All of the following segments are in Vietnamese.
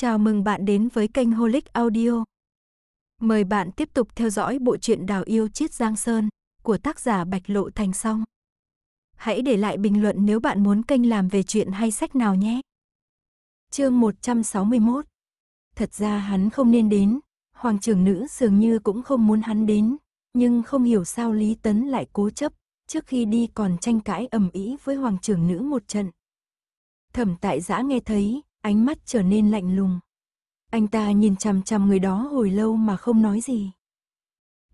Chào mừng bạn đến với kênh Holic Audio. Mời bạn tiếp tục theo dõi bộ truyện Đào yêu chiết Giang Sơn của tác giả Bạch Lộ Thành Song. Hãy để lại bình luận nếu bạn muốn kênh làm về chuyện hay sách nào nhé. Chương 161. Thật ra hắn không nên đến, hoàng trưởng nữ dường như cũng không muốn hắn đến, nhưng không hiểu sao Lý Tấn lại cố chấp, trước khi đi còn tranh cãi ầm ĩ với hoàng trưởng nữ một trận. Thẩm Tại Giã nghe thấy, ánh mắt trở nên lạnh lùng. Anh ta nhìn chằm chằm người đó hồi lâu mà không nói gì.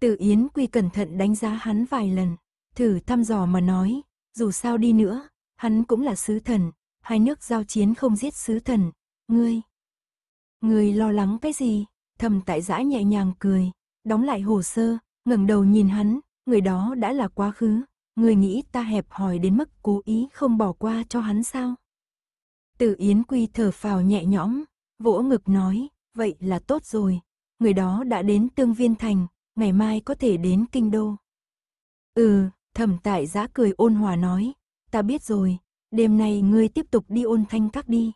Từ Yến Quy cẩn thận đánh giá hắn vài lần, thử thăm dò mà nói, dù sao đi nữa, hắn cũng là sứ thần, hai nước giao chiến không giết sứ thần, ngươi. Ngươi lo lắng cái gì? Thầm tại giã nhẹ nhàng cười, đóng lại hồ sơ, ngẩng đầu nhìn hắn, người đó đã là quá khứ, ngươi nghĩ ta hẹp hòi đến mức cố ý không bỏ qua cho hắn sao? Từ Yến Quy thở phào nhẹ nhõm, vỗ ngực nói, vậy là tốt rồi, người đó đã đến Tương Viên Thành, ngày mai có thể đến Kinh Đô. Ừ, thẩm tại giã cười ôn hòa nói, ta biết rồi, đêm nay ngươi tiếp tục đi ôn thanh các đi.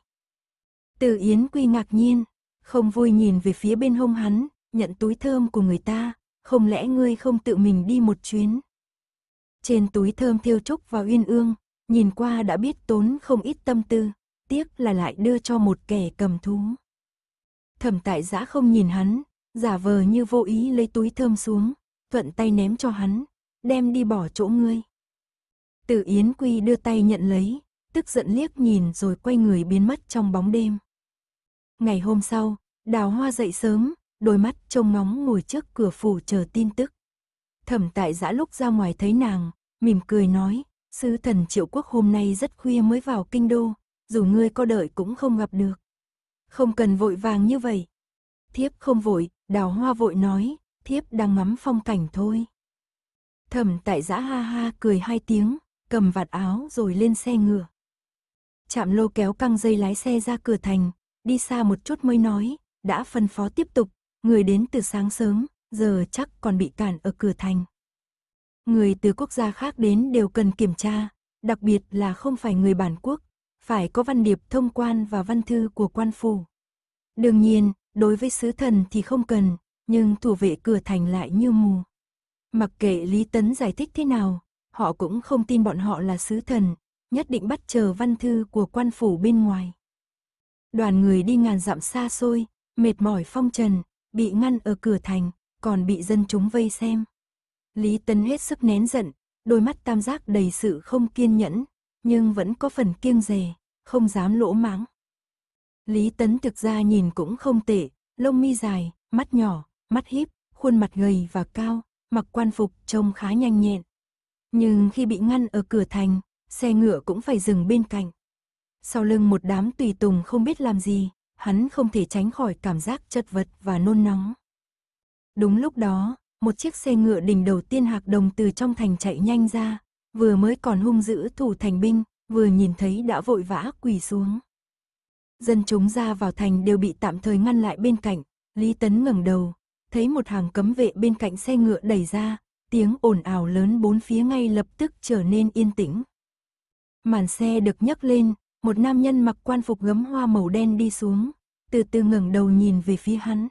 Từ Yến Quy ngạc nhiên, không vui nhìn về phía bên hông hắn, nhận túi thơm của người ta, không lẽ ngươi không tự mình đi một chuyến. Trên túi thơm thêu trúc và uyên ương, nhìn qua đã biết tốn không ít tâm tư, tiếc là lại đưa cho một kẻ cầm thú. Thẩm tại giã không nhìn hắn, giả vờ như vô ý lấy túi thơm xuống, thuận tay ném cho hắn, đem đi bỏ chỗ ngươi. Từ Yến Quy đưa tay nhận lấy, tức giận liếc nhìn rồi quay người biến mất trong bóng đêm. Ngày hôm sau, đào hoa dậy sớm, đôi mắt trông ngóng ngồi trước cửa phủ chờ tin tức. Thẩm tại giã lúc ra ngoài thấy nàng, mỉm cười nói, sứ thần triệu quốc hôm nay rất khuya mới vào kinh đô, dù ngươi có đợi cũng không gặp được. Không cần vội vàng như vậy. Thiếp không vội, đào hoa vội nói, thiếp đang ngắm phong cảnh thôi. Thẩm tại giã ha ha cười hai tiếng, cầm vạt áo rồi lên xe ngựa. Chạm lô kéo căng dây lái xe ra cửa thành, đi xa một chút mới nói, đã phân phó tiếp tục, người đến từ sáng sớm, giờ chắc còn bị cản ở cửa thành. Người từ quốc gia khác đến đều cần kiểm tra, đặc biệt là không phải người bản quốc, phải có văn điệp thông quan và văn thư của quan phủ. Đương nhiên, đối với sứ thần thì không cần, nhưng thủ vệ cửa thành lại như mù. Mặc kệ Lý Tấn giải thích thế nào, họ cũng không tin bọn họ là sứ thần, nhất định bắt chờ văn thư của quan phủ bên ngoài. Đoàn người đi ngàn dặm xa xôi, mệt mỏi phong trần, bị ngăn ở cửa thành, còn bị dân chúng vây xem. Lý Tấn hết sức nén giận, đôi mắt tam giác đầy sự không kiên nhẫn, nhưng vẫn có phần kiêng dè, không dám lỗ mãng. Lý Tấn thực ra nhìn cũng không tệ, lông mi dài, mắt nhỏ, mắt híp, khuôn mặt gầy và cao, mặc quan phục trông khá nhanh nhẹn. Nhưng khi bị ngăn ở cửa thành, xe ngựa cũng phải dừng bên cạnh. Sau lưng một đám tùy tùng không biết làm gì, hắn không thể tránh khỏi cảm giác chật vật và nôn nóng. Đúng lúc đó, một chiếc xe ngựa đình đầu tiên hạc đồng từ trong thành chạy nhanh ra, vừa mới còn hung dữ thủ thành binh, vừa nhìn thấy đã vội vã quỳ xuống. Dân chúng ra vào thành đều bị tạm thời ngăn lại bên cạnh, Lý Tấn ngẩng đầu, thấy một hàng cấm vệ bên cạnh xe ngựa đẩy ra, tiếng ồn ào lớn bốn phía ngay lập tức trở nên yên tĩnh. Màn xe được nhấc lên, một nam nhân mặc quan phục gấm hoa màu đen đi xuống, từ từ ngẩng đầu nhìn về phía hắn.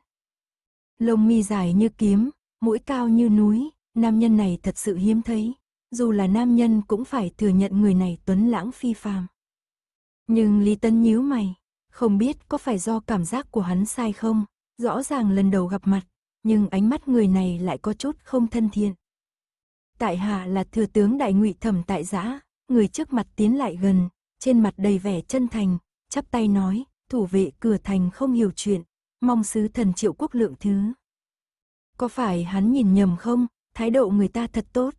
Lông mi dài như kiếm, mũi cao như núi, nam nhân này thật sự hiếm thấy dù là nam nhân cũng phải thừa nhận người này tuấn lãng phi phàm. Nhưng Lý Tân nhíu mày, không biết có phải do cảm giác của hắn sai không, rõ ràng lần đầu gặp mặt, nhưng ánh mắt người này lại có chút không thân thiện. Tại hạ là thừa tướng đại ngụy thẩm tại giã, người trước mặt tiến lại gần, trên mặt đầy vẻ chân thành, chắp tay nói, thủ vệ cửa thành không hiểu chuyện, mong sứ thần triệu quốc lượng thứ. Có phải hắn nhìn nhầm không, thái độ người ta thật tốt.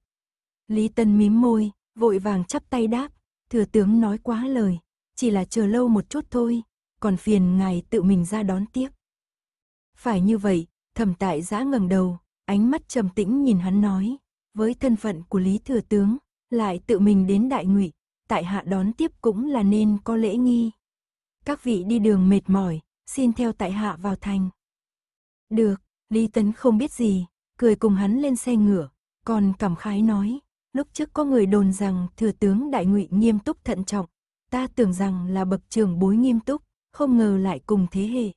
Lý Tân mím môi, vội vàng chắp tay đáp, thừa tướng nói quá lời, chỉ là chờ lâu một chút thôi, còn phiền ngài tự mình ra đón tiếp. Phải như vậy, thẩm tại giã ngẩng đầu, ánh mắt trầm tĩnh nhìn hắn nói, với thân phận của Lý Thừa Tướng, lại tự mình đến đại ngụy, tại hạ đón tiếp cũng là nên có lễ nghi. Các vị đi đường mệt mỏi, xin theo tại hạ vào thành. Được, Lý Tấn không biết gì, cười cùng hắn lên xe ngựa, còn cảm khái nói, lúc trước có người đồn rằng thừa tướng đại ngụy nghiêm túc thận trọng, ta tưởng rằng là bậc trưởng bối nghiêm túc, không ngờ lại cùng thế hệ.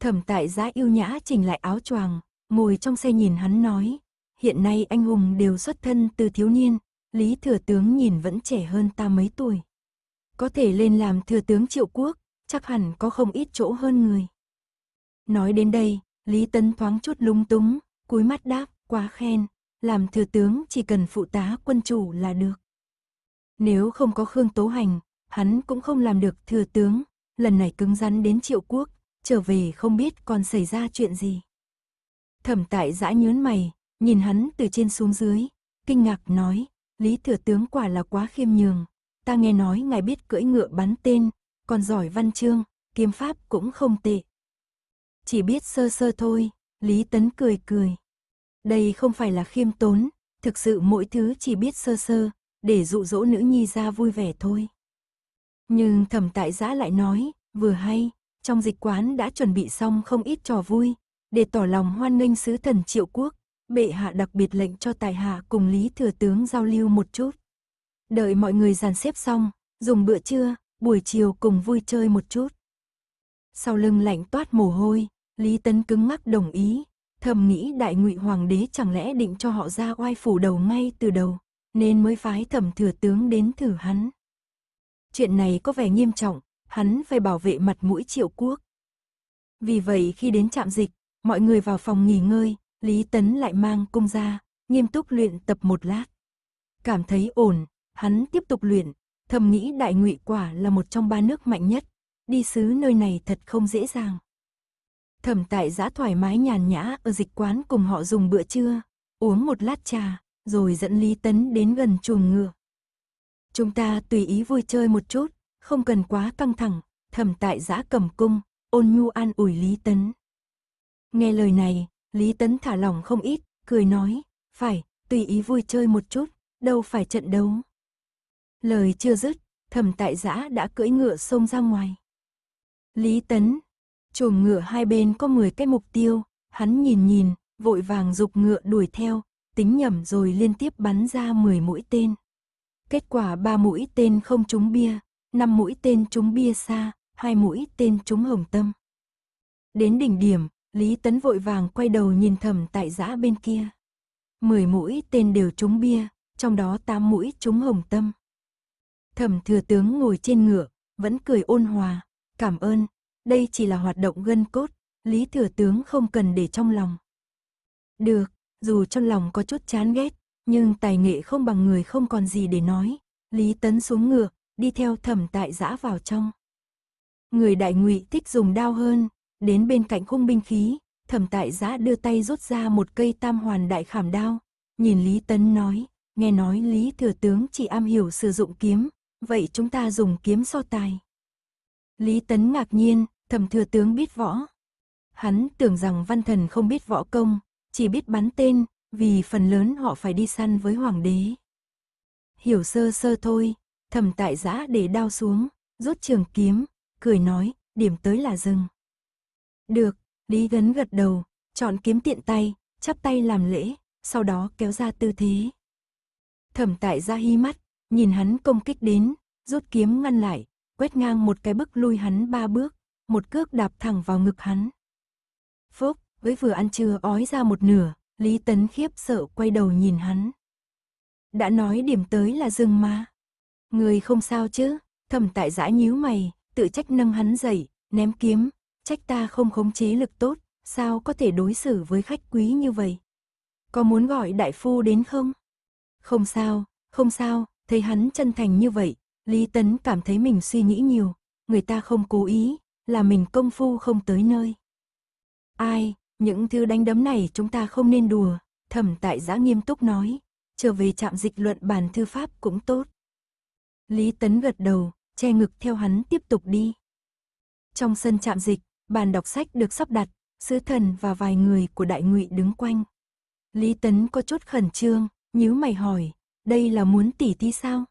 Thẩm tại giã yêu nhã chỉnh lại áo choàng, ngồi trong xe nhìn hắn nói, hiện nay anh hùng đều xuất thân từ thiếu niên, Lý thừa tướng nhìn vẫn trẻ hơn ta mấy tuổi. Có thể lên làm thừa tướng triệu quốc, chắc hẳn có không ít chỗ hơn người. Nói đến đây, Lý Tân thoáng chút lung túng, cúi mắt đáp, quá khen làm thừa tướng chỉ cần phụ tá quân chủ là được. Nếu không có Khương Tố Hành, hắn cũng không làm được thừa tướng, lần này cứng rắn đến triệu quốc, trở về không biết còn xảy ra chuyện gì. Thẩm tại giã nhớn mày, nhìn hắn từ trên xuống dưới, kinh ngạc nói, Lý thừa tướng quả là quá khiêm nhường, ta nghe nói ngài biết cưỡi ngựa bắn tên, còn giỏi văn chương, kiếm pháp cũng không tệ. Chỉ biết sơ sơ thôi, Lý Tấn cười cười. Đây không phải là khiêm tốn, thực sự mỗi thứ chỉ biết sơ sơ, để dụ dỗ nữ nhi ra vui vẻ thôi. Nhưng thẩm tại giã lại nói, vừa hay, trong dịch quán đã chuẩn bị xong không ít trò vui, để tỏ lòng hoan nghênh sứ thần triệu quốc, bệ hạ đặc biệt lệnh cho tài hạ cùng Lý Thừa Tướng giao lưu một chút. Đợi mọi người dàn xếp xong, dùng bữa trưa, buổi chiều cùng vui chơi một chút. Sau lưng lạnh toát mồ hôi, Lý Tấn cứng ngắc đồng ý, thầm nghĩ đại ngụy hoàng đế chẳng lẽ định cho họ ra oai phủ đầu ngay từ đầu, nên mới phái thẩm thừa tướng đến thử hắn. Chuyện này có vẻ nghiêm trọng, hắn phải bảo vệ mặt mũi triệu quốc. Vì vậy khi đến trạm dịch, mọi người vào phòng nghỉ ngơi, Lý Tấn lại mang cung ra, nghiêm túc luyện tập một lát. Cảm thấy ổn, hắn tiếp tục luyện, thầm nghĩ đại ngụy quả là một trong ba nước mạnh nhất, đi xứ nơi này thật không dễ dàng. Thẩm tại giã thoải mái nhàn nhã ở dịch quán cùng họ dùng bữa trưa, uống một lát trà, rồi dẫn Lý Tấn đến gần chuồng ngựa. Chúng ta tùy ý vui chơi một chút, không cần quá căng thẳng, thẩm tại giã cầm cung, ôn nhu an ủi Lý Tấn. Nghe lời này, Lý Tấn thả lỏng không ít, cười nói, phải, tùy ý vui chơi một chút, đâu phải trận đấu. Lời chưa dứt, thẩm tại giã đã cưỡi ngựa xông ra ngoài. Lý Tấn, Chồm ngựa hai bên có 10 cái mục tiêu, hắn nhìn nhìn, vội vàng dục ngựa đuổi theo, tính nhầm rồi liên tiếp bắn ra 10 mũi tên. Kết quả ba mũi tên không trúng bia, năm mũi tên trúng bia xa, hai mũi tên trúng hồng tâm. Đến đỉnh điểm, Lý Tấn vội vàng quay đầu nhìn thầm tại giã bên kia. Mười mũi tên đều trúng bia, trong đó tám mũi trúng hồng tâm. thầm thừa tướng ngồi trên ngựa, vẫn cười ôn hòa, cảm ơn, đây chỉ là hoạt động gân cốt, Lý Thừa Tướng không cần để trong lòng. Được, dù trong lòng có chút chán ghét, nhưng tài nghệ không bằng người không còn gì để nói. Lý Tấn xuống ngựa, đi theo thẩm tại giã vào trong. Người đại ngụy thích dùng đao hơn, đến bên cạnh khung binh khí, thẩm tại giã đưa tay rút ra một cây tam hoàn đại khảm đao. Nhìn Lý Tấn nói, nghe nói Lý Thừa Tướng chỉ am hiểu sử dụng kiếm, vậy chúng ta dùng kiếm so tài. Lý Tấn ngạc nhiên, thầm thừa tướng biết võ. Hắn tưởng rằng văn thần không biết võ công, chỉ biết bắn tên, vì phần lớn họ phải đi săn với hoàng đế. Hiểu sơ sơ thôi, thẩm tại giã để đao xuống, rút trường kiếm, cười nói, điểm tới là dừng. Được, Lý Gấn gật đầu, chọn kiếm tiện tay, chắp tay làm lễ, sau đó kéo ra tư thế. Thẩm tại ra hi mắt, nhìn hắn công kích đến, rút kiếm ngăn lại, quét ngang một cái bức lui hắn ba bước, một cước đạp thẳng vào ngực hắn. Phúc, với vừa ăn trưa ói ra một nửa, Lý Tấn khiếp sợ quay đầu nhìn hắn. Đã nói điểm tới là dừng mà. Người không sao chứ, thầm tại giã nhíu mày, tự trách nâng hắn dậy, ném kiếm, trách ta không khống chế lực tốt, sao có thể đối xử với khách quý như vậy. Có muốn gọi đại phu đến không? Không sao, không sao, thấy hắn chân thành như vậy, Lý Tấn cảm thấy mình suy nghĩ nhiều, người ta không cố ý, là mình công phu không tới nơi. Ai, những thứ đánh đấm này chúng ta không nên đùa, thẩm tại giã nghiêm túc nói, trở về trạm dịch luận bản thư pháp cũng tốt. Lý Tấn gật đầu, che ngực theo hắn tiếp tục đi. Trong sân trạm dịch, bàn đọc sách được sắp đặt, sứ thần và vài người của đại ngụy đứng quanh. Lý Tấn có chút khẩn trương, nhíu mày hỏi, đây là muốn tỉ thi sao?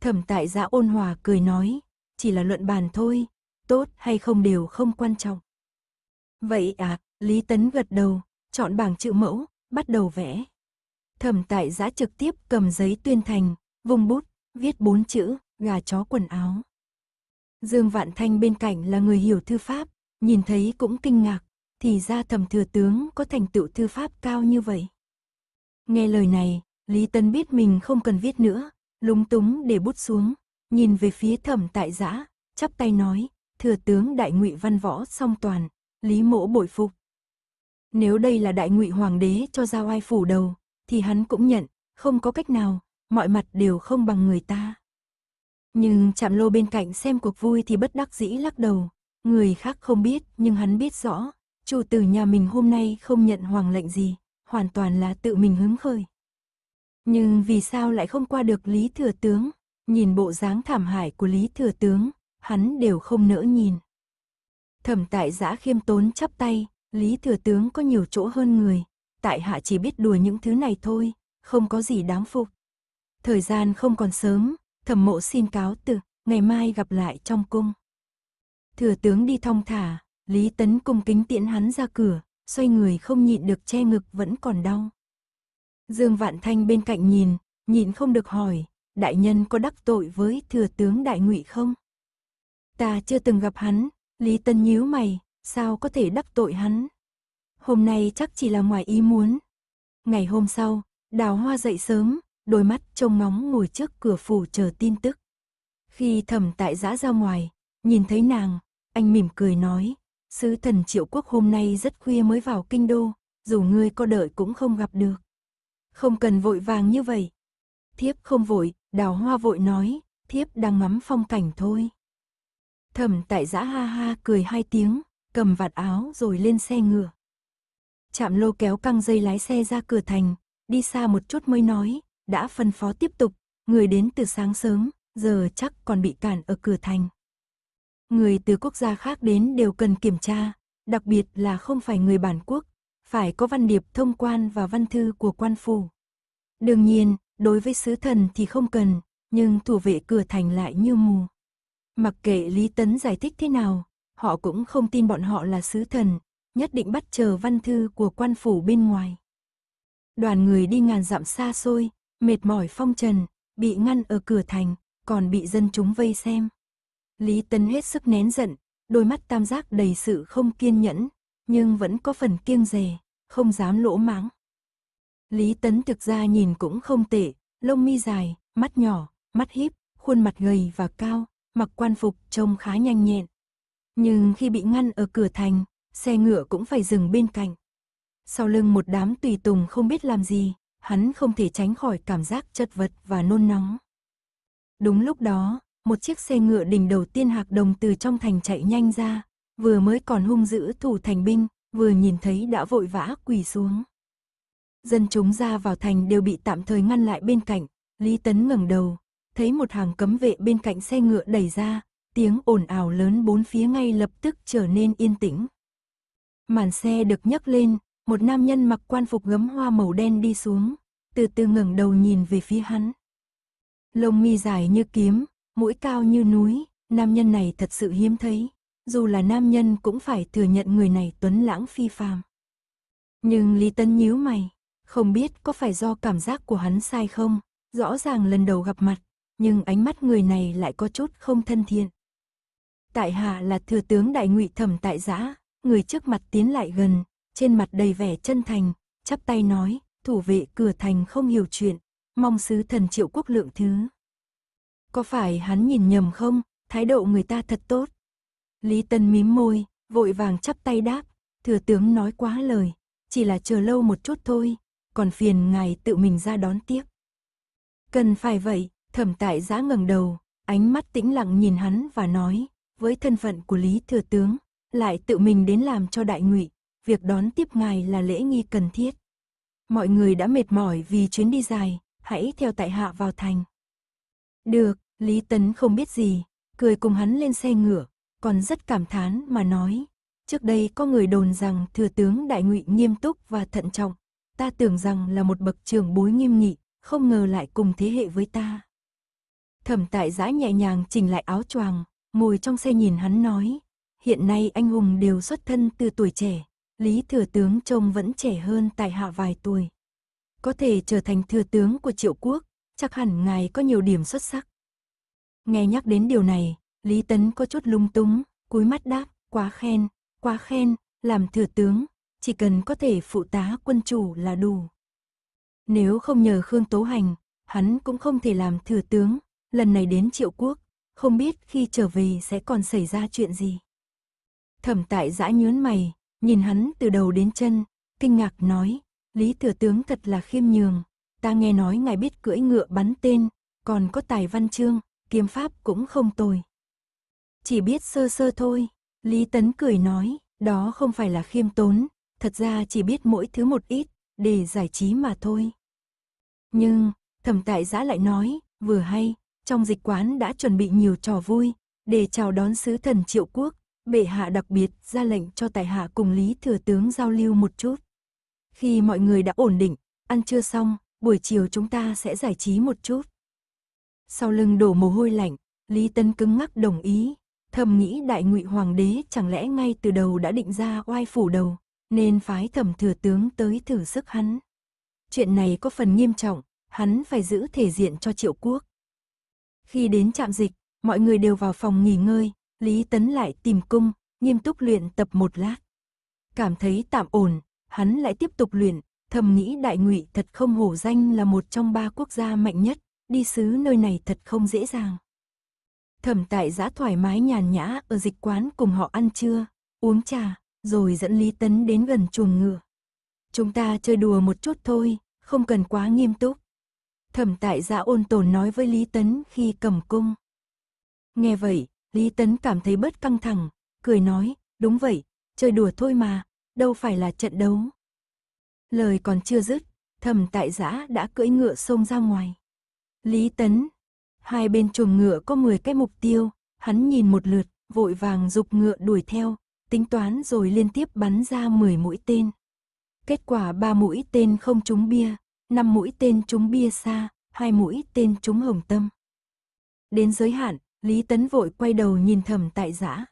Thẩm tại giã ôn hòa cười nói, chỉ là luận bàn thôi, tốt hay không đều không quan trọng. Vậy à, Lý Tấn gật đầu, chọn bảng chữ mẫu, bắt đầu vẽ. Thẩm tại giã trực tiếp cầm giấy tuyên thành, vùng bút, viết bốn chữ, gà chó quần áo. Dương Vạn Thanh bên cạnh là người hiểu thư pháp, nhìn thấy cũng kinh ngạc, thì ra thẩm thừa tướng có thành tựu thư pháp cao như vậy. Nghe lời này, Lý Tân biết mình không cần viết nữa, lúng túng để bút xuống, nhìn về phía thẩm tại giã, chắp tay nói, thừa tướng đại ngụy văn võ song toàn, lý mỗ bội phục. Nếu đây là đại ngụy hoàng đế cho ra oai phủ đầu, thì hắn cũng nhận, không có cách nào, mọi mặt đều không bằng người ta. Nhưng chạm lô bên cạnh xem cuộc vui thì bất đắc dĩ lắc đầu, người khác không biết nhưng hắn biết rõ, chủ tử nhà mình hôm nay không nhận hoàng lệnh gì, hoàn toàn là tự mình hứng khởi. Nhưng vì sao lại không qua được Lý Thừa Tướng? Nhìn bộ dáng thảm hại của Lý Thừa Tướng, hắn đều không nỡ nhìn. Thẩm tại giã khiêm tốn chắp tay, Lý Thừa Tướng có nhiều chỗ hơn người, tại hạ chỉ biết đùa những thứ này thôi, không có gì đáng phục. Thời gian không còn sớm, thẩm mộ xin cáo từ, ngày mai gặp lại trong cung. Thừa tướng đi thong thả, Lý Tấn cung kính tiễn hắn ra cửa, xoay người không nhịn được che ngực vẫn còn đau. Dương Vạn Thanh bên cạnh nhìn, nhịn không được hỏi, đại nhân có đắc tội với thừa tướng đại ngụy không? Ta chưa từng gặp hắn, Lý Tân nhíu mày, sao có thể đắc tội hắn. Hôm nay chắc chỉ là ngoài ý muốn. Ngày hôm sau, đào hoa dậy sớm, đôi mắt trông ngóng ngồi trước cửa phủ chờ tin tức. Khi thẩm tại giã ra ngoài, nhìn thấy nàng, anh mỉm cười nói, sứ thần triệu quốc hôm nay rất khuya mới vào kinh đô, dù ngươi có đợi cũng không gặp được. Không cần vội vàng như vậy. Thiếp không vội, đào hoa vội nói, thiếp đang ngắm phong cảnh thôi. Thẩm tại giã ha ha cười hai tiếng, cầm vạt áo rồi lên xe ngựa. Chạm lô kéo căng dây lái xe ra cửa thành, đi xa một chút mới nói, đã phân phó tiếp tục, người đến từ sáng sớm, giờ chắc còn bị cản ở cửa thành. Người từ quốc gia khác đến đều cần kiểm tra, đặc biệt là không phải người bản quốc, phải có văn điệp thông quan và văn thư của quan phủ. Đương nhiên, đối với sứ thần thì không cần, nhưng thủ vệ cửa thành lại như mù. Mặc kệ Lý Tấn giải thích thế nào, họ cũng không tin bọn họ là sứ thần, nhất định bắt chờ văn thư của quan phủ bên ngoài. Đoàn người đi ngàn dặm xa xôi, mệt mỏi phong trần, bị ngăn ở cửa thành, còn bị dân chúng vây xem. Lý Tấn hết sức nén giận, đôi mắt tam giác đầy sự không kiên nhẫn, nhưng vẫn có phần kiêng dè, không dám lỗ mãng. Lý Tấn thực ra nhìn cũng không tệ, lông mi dài, mắt nhỏ, mắt híp, khuôn mặt gầy và cao, mặc quan phục trông khá nhanh nhẹn. Nhưng khi bị ngăn ở cửa thành, xe ngựa cũng phải dừng bên cạnh. Sau lưng một đám tùy tùng không biết làm gì, hắn không thể tránh khỏi cảm giác chật vật và nôn nóng. Đúng lúc đó, một chiếc xe ngựa đỉnh đầu tiên hạc đồng từ trong thành chạy nhanh ra, vừa mới còn hung dữ thủ thành binh, vừa nhìn thấy đã vội vã quỳ xuống. Dân chúng ra vào thành đều bị tạm thời ngăn lại bên cạnh, Lý Tấn ngẩng đầu, thấy một hàng cấm vệ bên cạnh xe ngựa đẩy ra, tiếng ồn ào lớn bốn phía ngay lập tức trở nên yên tĩnh. Màn xe được nhấc lên, một nam nhân mặc quan phục gấm hoa màu đen đi xuống, từ từ ngẩng đầu nhìn về phía hắn. Lông mi dài như kiếm, mũi cao như núi, nam nhân này thật sự hiếm thấy, dù là nam nhân cũng phải thừa nhận người này tuấn lãng phi phàm. Nhưng Lý Tân nhíu mày, không biết có phải do cảm giác của hắn sai không, rõ ràng lần đầu gặp mặt, nhưng ánh mắt người này lại có chút không thân thiện. Tại hạ là thừa tướng đại ngụy thẩm tại giã, người trước mặt tiến lại gần, trên mặt đầy vẻ chân thành, chắp tay nói, thủ vệ cửa thành không hiểu chuyện, mong sứ thần triệu quốc lượng thứ. Có phải hắn nhìn nhầm không, thái độ người ta thật tốt. Lý Tân mím môi, vội vàng chắp tay đáp, thừa tướng nói quá lời, chỉ là chờ lâu một chút thôi, còn phiền ngài tự mình ra đón tiếp. Cần phải vậy, Thẩm tại giã ngẩng đầu, ánh mắt tĩnh lặng nhìn hắn và nói, với thân phận của Lý Thừa Tướng, lại tự mình đến làm cho đại ngụy, việc đón tiếp ngài là lễ nghi cần thiết. Mọi người đã mệt mỏi vì chuyến đi dài, hãy theo tại hạ vào thành. Được, Lý Tấn không biết gì, cười cùng hắn lên xe ngựa, còn rất cảm thán mà nói. Trước đây có người đồn rằng thừa tướng đại ngụy nghiêm túc và thận trọng, ta tưởng rằng là một bậc trưởng bối nghiêm nghị, không ngờ lại cùng thế hệ với ta. Thẩm tại giã nhẹ nhàng chỉnh lại áo choàng, ngồi trong xe nhìn hắn nói. Hiện nay anh hùng đều xuất thân từ tuổi trẻ, Lý Thừa Tướng trông vẫn trẻ hơn tại hạ vài tuổi. Có thể trở thành Thừa Tướng của Triệu Quốc, chắc hẳn ngài có nhiều điểm xuất sắc. Nghe nhắc đến điều này, Lý Tấn có chút lung túng, cúi mắt đáp, quá khen, quá khen, làm Thừa Tướng, chỉ cần có thể phụ tá quân chủ là đủ. Nếu không nhờ Khương Tố Hành, hắn cũng không thể làm Thừa Tướng, lần này đến triệu quốc, không biết khi trở về sẽ còn xảy ra chuyện gì. Thẩm tại giã nhớn mày, nhìn hắn từ đầu đến chân, kinh ngạc nói, Lý Thừa Tướng thật là khiêm nhường, ta nghe nói ngài biết cưỡi ngựa bắn tên, còn có tài văn chương, kiếm pháp cũng không tồi. Chỉ biết sơ sơ thôi, Lý Tấn cười nói, đó không phải là khiêm tốn, thật ra chỉ biết mỗi thứ một ít, để giải trí mà thôi. Nhưng, thẩm tại giã lại nói, vừa hay, trong dịch quán đã chuẩn bị nhiều trò vui, để chào đón sứ thần triệu quốc, bệ hạ đặc biệt ra lệnh cho tài hạ cùng Lý Thừa Tướng giao lưu một chút. Khi mọi người đã ổn định, ăn trưa xong, buổi chiều chúng ta sẽ giải trí một chút. Sau lưng đổ mồ hôi lạnh, Lý Tân cứng ngắc đồng ý, thầm nghĩ đại ngụy hoàng đế chẳng lẽ ngay từ đầu đã định ra oai phủ đầu, nên phái thẩm thừa tướng tới thử sức hắn. Chuyện này có phần nghiêm trọng, hắn phải giữ thể diện cho triệu quốc. Khi đến trạm dịch, mọi người đều vào phòng nghỉ ngơi, Lý Tấn lại tìm cung, nghiêm túc luyện tập một lát. Cảm thấy tạm ổn, hắn lại tiếp tục luyện, thầm nghĩ đại ngụy thật không hổ danh là một trong ba quốc gia mạnh nhất, đi xứ nơi này thật không dễ dàng. Thẩm tại giã thoải mái nhàn nhã ở dịch quán cùng họ ăn trưa, uống trà, rồi dẫn Lý Tấn đến gần chuồng ngựa. Chúng ta chơi đùa một chút thôi, không cần quá nghiêm túc. Thẩm tại giã dạ ôn tồn nói với Lý Tấn khi cầm cung. Nghe vậy, Lý Tấn cảm thấy bớt căng thẳng, cười nói, đúng vậy, chơi đùa thôi mà, đâu phải là trận đấu. Lời còn chưa dứt, thẩm tại giã dạ đã cưỡi ngựa xông ra ngoài. Lý Tấn, hai bên chuồng ngựa có 10 cái mục tiêu, hắn nhìn một lượt, vội vàng dục ngựa đuổi theo, tính toán rồi liên tiếp bắn ra 10 mũi tên. Kết quả ba mũi tên không trúng bia, năm mũi tên trúng bia xa, hai mũi tên trúng hồng tâm. Đến giới hạn, Lý Tấn vội quay đầu nhìn thầm tại giã.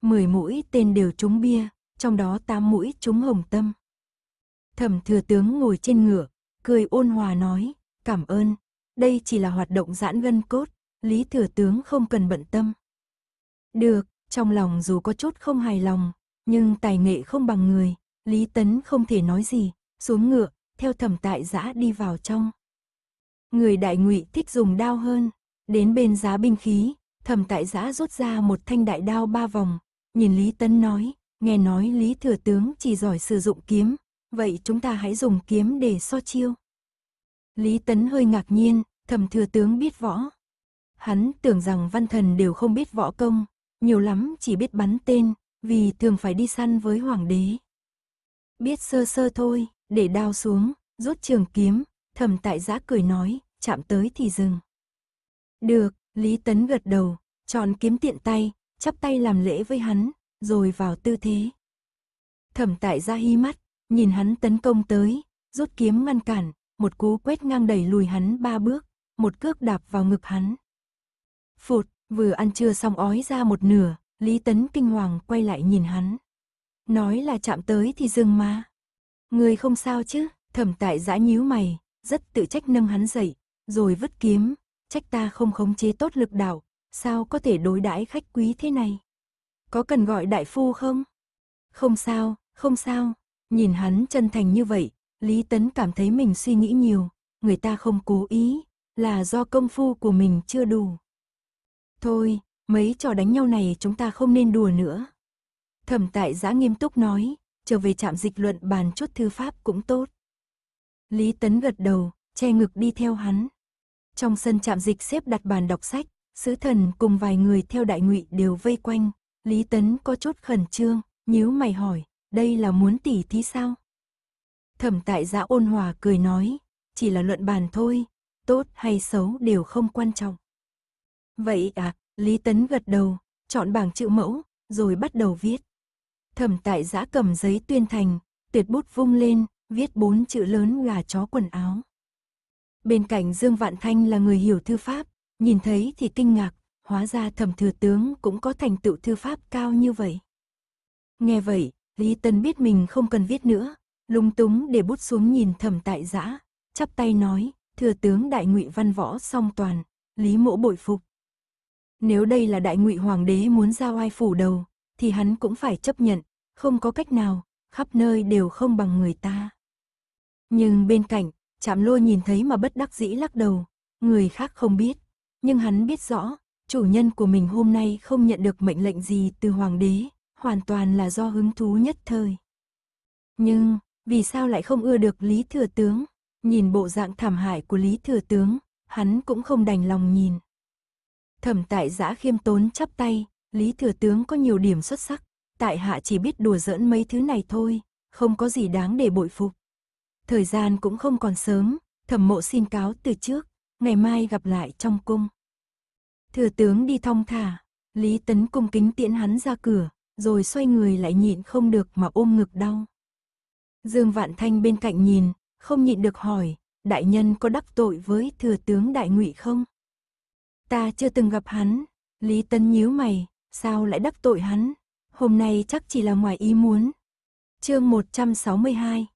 Mười mũi tên đều trúng bia, trong đó tám mũi trúng hồng tâm. Thẩm thừa tướng ngồi trên ngựa, cười ôn hòa nói, cảm ơn, đây chỉ là hoạt động giãn gân cốt, Lý thừa tướng không cần bận tâm. Được, trong lòng dù có chút không hài lòng, nhưng tài nghệ không bằng người, Lý Tấn không thể nói gì, xuống ngựa, theo thẩm tại giã đi vào trong người đại ngụy thích dùng đao hơn. Đến bên giá binh khí, thẩm tại giã rút ra một thanh đại đao ba vòng, nhìn Lý Tấn nói, nghe nói Lý Thừa Tướng chỉ giỏi sử dụng kiếm, vậy chúng ta hãy dùng kiếm để so chiêu. Lý Tấn hơi ngạc nhiên, thẩm Thừa Tướng biết võ. Hắn tưởng rằng văn thần đều không biết võ công, nhiều lắm chỉ biết bắn tên, vì thường phải đi săn với hoàng đế. Biết sơ sơ thôi, để đao xuống, rút trường kiếm, Thẩm tại giã cười nói, chạm tới thì dừng. Được, Lý Tấn gật đầu, chọn kiếm tiện tay, chắp tay làm lễ với hắn, rồi vào tư thế. Thẩm tại ra hi mắt, nhìn hắn tấn công tới, rút kiếm ngăn cản, một cú quét ngang đẩy lùi hắn ba bước, một cước đạp vào ngực hắn. Phụt, vừa ăn trưa xong ói ra một nửa, Lý Tấn kinh hoàng quay lại nhìn hắn. Nói là chạm tới thì dừng mà. Người không sao chứ, thẩm tại giã nhíu mày, rất tự trách nâng hắn dậy, rồi vứt kiếm, trách ta không khống chế tốt lực đạo, sao có thể đối đãi khách quý thế này? Có cần gọi đại phu không? Không sao, không sao, nhìn hắn chân thành như vậy, Lý Tấn cảm thấy mình suy nghĩ nhiều, người ta không cố ý, là do công phu của mình chưa đủ. Thôi, mấy trò đánh nhau này chúng ta không nên đùa nữa. Thẩm tại giã nghiêm túc nói, trở về trạm dịch luận bàn chút thư pháp cũng tốt. Lý Tấn gật đầu, che ngực đi theo hắn. Trong sân trạm dịch xếp đặt bàn đọc sách, sứ thần cùng vài người theo đại ngụy đều vây quanh. Lý Tấn có chút khẩn trương, nhíu mày hỏi, đây là muốn tỉ thí sao? Thẩm tại giã dạ ôn hòa cười nói, chỉ là luận bàn thôi, tốt hay xấu đều không quan trọng. Vậy à, Lý Tấn gật đầu, chọn bảng chữ mẫu, rồi bắt đầu viết. Thẩm tại giã dạ cầm giấy tuyên thành, tuyệt bút vung lên, viết bốn chữ lớn gà chó quần áo. Bên cạnh Dương Vạn Thanh là người hiểu thư pháp, nhìn thấy thì kinh ngạc, hóa ra thẩm thừa tướng cũng có thành tựu thư pháp cao như vậy. Nghe vậy, Lý Tân biết mình không cần viết nữa, lung túng để bút xuống nhìn thẩm tại giã, chắp tay nói, thừa tướng đại ngụy văn võ song toàn, Lý mỗ bội phục. Nếu đây là đại ngụy hoàng đế muốn ra oai phủ đầu, thì hắn cũng phải chấp nhận, không có cách nào, khắp nơi đều không bằng người ta. Nhưng bên cạnh, chạm lôi nhìn thấy mà bất đắc dĩ lắc đầu, người khác không biết. Nhưng hắn biết rõ, chủ nhân của mình hôm nay không nhận được mệnh lệnh gì từ hoàng đế, hoàn toàn là do hứng thú nhất thời. Nhưng, vì sao lại không ưa được Lý Thừa Tướng? Nhìn bộ dạng thảm hại của Lý Thừa Tướng, hắn cũng không đành lòng nhìn. Thẩm tại giã khiêm tốn chắp tay, Lý Thừa Tướng có nhiều điểm xuất sắc, tại hạ chỉ biết đùa giỡn mấy thứ này thôi, không có gì đáng để bội phục. Thời gian cũng không còn sớm, thẩm mộ xin cáo từ trước, ngày mai gặp lại trong cung. Thừa tướng đi thong thả, Lý Tấn cung kính tiễn hắn ra cửa, rồi xoay người lại nhịn không được mà ôm ngực đau. Dương Vạn Thanh bên cạnh nhìn, không nhịn được hỏi, đại nhân có đắc tội với thừa tướng đại ngụy không? Ta chưa từng gặp hắn, Lý Tấn nhíu mày, sao lại đắc tội hắn? Hôm nay chắc chỉ là ngoài ý muốn. Chương 162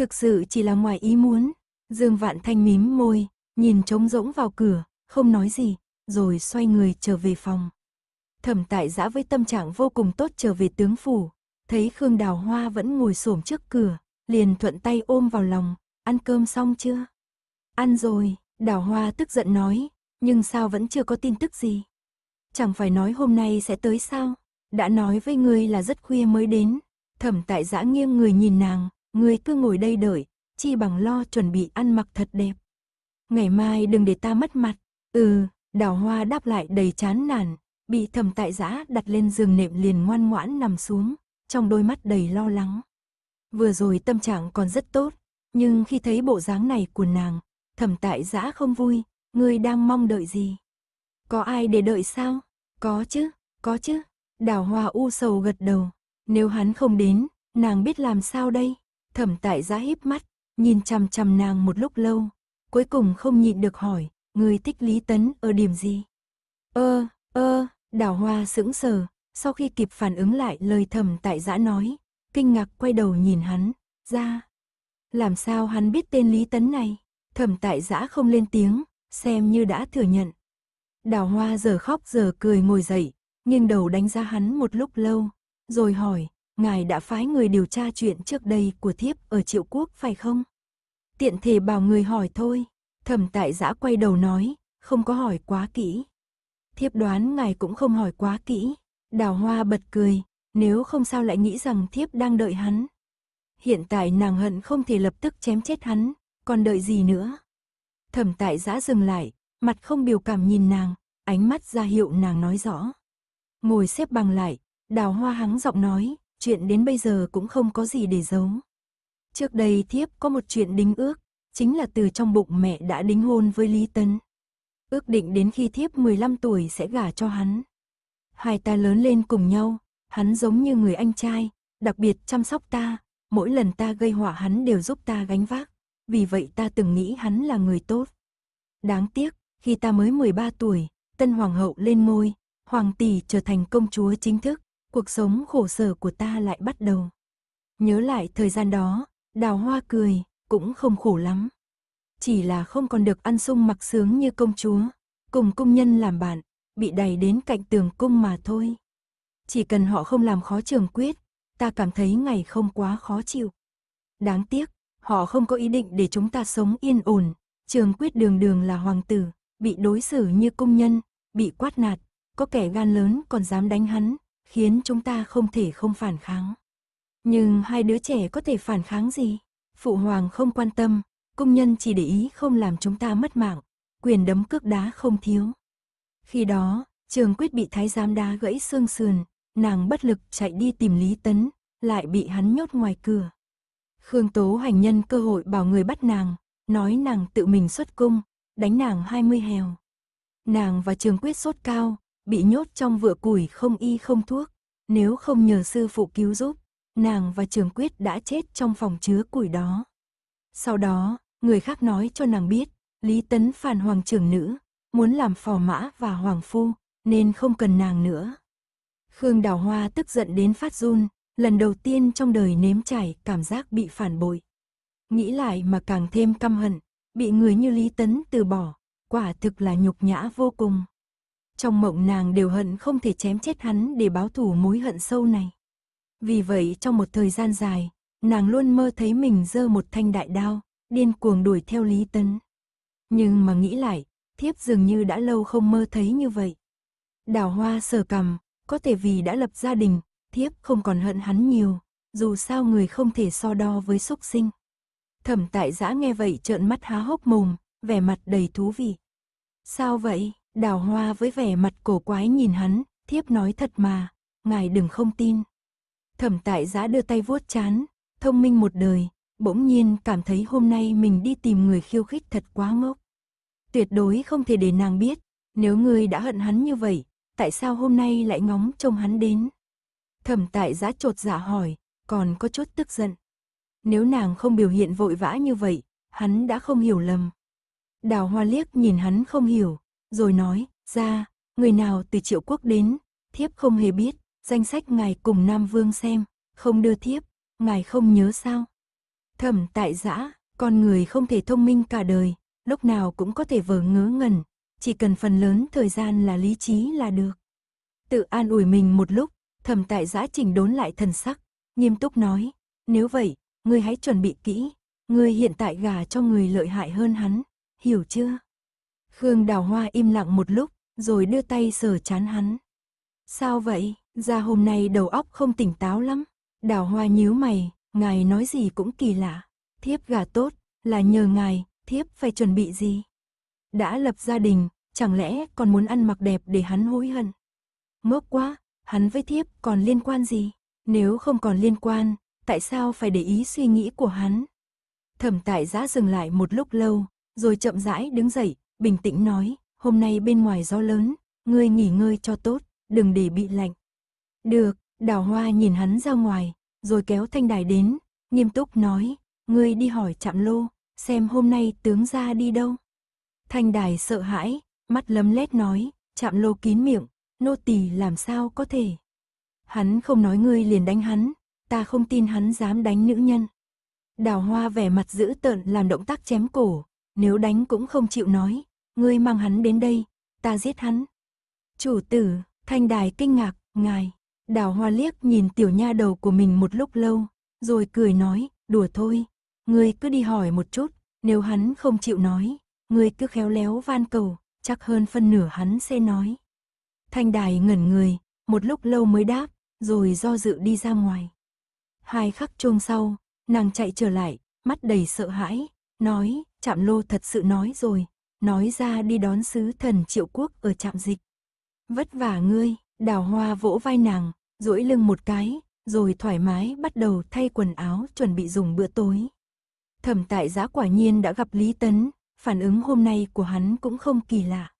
Thực sự chỉ là ngoài ý muốn. Dương Vạn Thanh mím môi, nhìn trống rỗng vào cửa, không nói gì, rồi xoay người trở về phòng. Thẩm tại giã với tâm trạng vô cùng tốt trở về tướng phủ, thấy Khương Đào Hoa vẫn ngồi xổm trước cửa, liền thuận tay ôm vào lòng, ăn cơm xong chưa? Ăn rồi, Đào Hoa tức giận nói, nhưng sao vẫn chưa có tin tức gì? Chẳng phải nói hôm nay sẽ tới sao? Đã nói với ngươi là rất khuya mới đến. Thẩm tại giã nghiêng người nhìn nàng, Người cứ ngồi đây đợi, chi bằng lo chuẩn bị ăn mặc thật đẹp. Ngày mai đừng để ta mất mặt. Ừ, đào hoa đáp lại đầy chán nản, bị thầm tại giã đặt lên giường nệm liền ngoan ngoãn nằm xuống, trong đôi mắt đầy lo lắng. Vừa rồi tâm trạng còn rất tốt, nhưng khi thấy bộ dáng này của nàng, thầm tại giã không vui, người đang mong đợi gì? Có ai để đợi sao? Có chứ, có chứ. Đào hoa u sầu gật đầu. Nếu hắn không đến, nàng biết làm sao đây? Thẩm tại giã híp mắt, nhìn chằm chằm nàng một lúc lâu, cuối cùng không nhịn được hỏi, người thích Lý Tấn ở điểm gì? Ơ, ơ, đào hoa sững sờ, sau khi kịp phản ứng lại lời thẩm tại giã nói, kinh ngạc quay đầu nhìn hắn, ra. Làm sao hắn biết tên Lý Tấn này? Thẩm tại giã không lên tiếng, xem như đã thừa nhận. Đào hoa giờ khóc giờ cười ngồi dậy, nghiêng đầu đánh giá hắn một lúc lâu, rồi hỏi, ngài đã phái người điều tra chuyện trước đây của thiếp ở triệu quốc phải không? Tiện thể bảo người hỏi thôi, thẩm tại giã quay đầu nói, không có hỏi quá kỹ. Thiếp đoán ngài cũng không hỏi quá kỹ, đào hoa bật cười, nếu không sao lại nghĩ rằng thiếp đang đợi hắn. Hiện tại nàng hận không thể lập tức chém chết hắn, còn đợi gì nữa? Thẩm tại giã dừng lại, mặt không biểu cảm nhìn nàng, ánh mắt ra hiệu nàng nói rõ. Ngồi xếp bằng lại, đào hoa hắng giọng nói, chuyện đến bây giờ cũng không có gì để giấu. Trước đây thiếp có một chuyện đính ước, chính là từ trong bụng mẹ đã đính hôn với Lý tân. Ước định đến khi thiếp 15 tuổi sẽ gả cho hắn. Hai ta lớn lên cùng nhau, hắn giống như người anh trai, đặc biệt chăm sóc ta, mỗi lần ta gây họa hắn đều giúp ta gánh vác, vì vậy ta từng nghĩ hắn là người tốt. Đáng tiếc, khi ta mới 13 tuổi, tân hoàng hậu lên ngôi, hoàng tỷ trở thành công chúa chính thức, cuộc sống khổ sở của ta lại bắt đầu. Nhớ lại thời gian đó, đào hoa cười, cũng không khổ lắm. Chỉ là không còn được ăn sung mặc sướng như công chúa, cùng cung nhân làm bạn, bị đẩy đến cạnh tường cung mà thôi. Chỉ cần họ không làm khó trường quyết, ta cảm thấy ngày không quá khó chịu. Đáng tiếc, họ không có ý định để chúng ta sống yên ổn, trường quyết đường đường là hoàng tử, bị đối xử như cung nhân, bị quát nạt, có kẻ gan lớn còn dám đánh hắn, khiến chúng ta không thể không phản kháng. Nhưng hai đứa trẻ có thể phản kháng gì? Phụ hoàng không quan tâm, công nhân chỉ để ý không làm chúng ta mất mạng, quyền đấm cước đá không thiếu. Khi đó, trường quyết bị thái giám đá gãy xương sườn, nàng bất lực chạy đi tìm Lý Tấn, lại bị hắn nhốt ngoài cửa. Khương Tố hành nhân cơ hội bảo người bắt nàng, nói nàng tự mình xuất cung, đánh nàng 20 hèo. Nàng và trường quyết sốt cao, bị nhốt trong vựa củi không y không thuốc. Nếu không nhờ sư phụ cứu giúp, nàng và trường quyết đã chết trong phòng chứa củi đó. Sau đó, người khác nói cho nàng biết, Lý Tấn Phản Hoàng trưởng nữ, muốn làm phò mã và hoàng phu, nên không cần nàng nữa. Khương Đào Hoa tức giận đến phát run, lần đầu tiên trong đời nếm trải cảm giác bị phản bội. Nghĩ lại mà càng thêm căm hận, bị người như Lý Tấn từ bỏ, quả thực là nhục nhã vô cùng. Trong mộng nàng đều hận không thể chém chết hắn để báo thù mối hận sâu này. Vì vậy trong một thời gian dài, nàng luôn mơ thấy mình giơ một thanh đại đao, điên cuồng đuổi theo Lý Tấn. Nhưng mà nghĩ lại, thiếp dường như đã lâu không mơ thấy như vậy. Đào hoa sờ cầm, có thể vì đã lập gia đình, thiếp không còn hận hắn nhiều, dù sao người không thể so đo với súc sinh. Thẩm tại giã nghe vậy trợn mắt há hốc mồm, vẻ mặt đầy thú vị. Sao vậy? Đào hoa với vẻ mặt cổ quái nhìn hắn, thiếp nói thật mà, ngài đừng không tin. Thẩm tại giã đưa tay vuốt chán, thông minh một đời, bỗng nhiên cảm thấy hôm nay mình đi tìm người khiêu khích thật quá ngốc. Tuyệt đối không thể để nàng biết, nếu ngươi đã hận hắn như vậy, tại sao hôm nay lại ngóng trông hắn đến? Thẩm tại giã trột dạ hỏi, còn có chút tức giận. Nếu nàng không biểu hiện vội vã như vậy, hắn đã không hiểu lầm. Đào hoa liếc nhìn hắn không hiểu, rồi nói, ra, người nào từ triệu quốc đến, thiếp không hề biết, danh sách ngài cùng Nam Vương xem, không đưa thiếp, ngài không nhớ sao. Thẩm tại giã, con người không thể thông minh cả đời, lúc nào cũng có thể vờ ngớ ngẩn, chỉ cần phần lớn thời gian là lý trí là được. Tự an ủi mình một lúc, thẩm tại giã chỉnh đốn lại thần sắc, nghiêm túc nói, nếu vậy, ngươi hãy chuẩn bị kỹ, ngươi hiện tại gà cho người lợi hại hơn hắn, hiểu chưa? Khương Đào Hoa im lặng một lúc, rồi đưa tay sờ chán hắn. Sao vậy, ra hôm nay đầu óc không tỉnh táo lắm. Đào Hoa nhíu mày, ngài nói gì cũng kỳ lạ. Thiếp gà tốt, là nhờ ngài, thiếp phải chuẩn bị gì? Đã lập gia đình, chẳng lẽ còn muốn ăn mặc đẹp để hắn hối hận? Ngốc quá, hắn với thiếp còn liên quan gì? Nếu không còn liên quan, tại sao phải để ý suy nghĩ của hắn? Thẩm tại giã dừng lại một lúc lâu, rồi chậm rãi đứng dậy, bình tĩnh nói, hôm nay bên ngoài gió lớn, ngươi nghỉ ngơi cho tốt, đừng để bị lạnh. Được, đào hoa nhìn hắn ra ngoài, rồi kéo thanh đài đến, nghiêm túc nói, ngươi đi hỏi chạm lô, xem hôm nay tướng ra đi đâu. Thanh đài sợ hãi, mắt lấm lét nói, chạm lô kín miệng, nô tỳ làm sao có thể. Hắn không nói ngươi liền đánh hắn, ta không tin hắn dám đánh nữ nhân. Đào hoa vẻ mặt dữ tợn làm động tác chém cổ, nếu đánh cũng không chịu nói, ngươi mang hắn đến đây, ta giết hắn. Chủ tử, thanh đài kinh ngạc, ngài. Đào hoa liếc nhìn tiểu nha đầu của mình một lúc lâu, rồi cười nói, đùa thôi. Ngươi cứ đi hỏi một chút, nếu hắn không chịu nói, ngươi cứ khéo léo van cầu, chắc hơn phân nửa hắn sẽ nói. Thanh đài ngẩn người, một lúc lâu mới đáp, rồi do dự đi ra ngoài. Hai khắc chuông sau, nàng chạy trở lại, mắt đầy sợ hãi, nói, chạm lô thật sự nói rồi, nói ra đi đón sứ thần triệu quốc ở trạm dịch. Vất vả ngươi, đào hoa vỗ vai nàng, duỗi lưng một cái, rồi thoải mái bắt đầu thay quần áo chuẩn bị dùng bữa tối. Thẩm tại giá quả nhiên đã gặp Lý Tấn, phản ứng hôm nay của hắn cũng không kỳ lạ.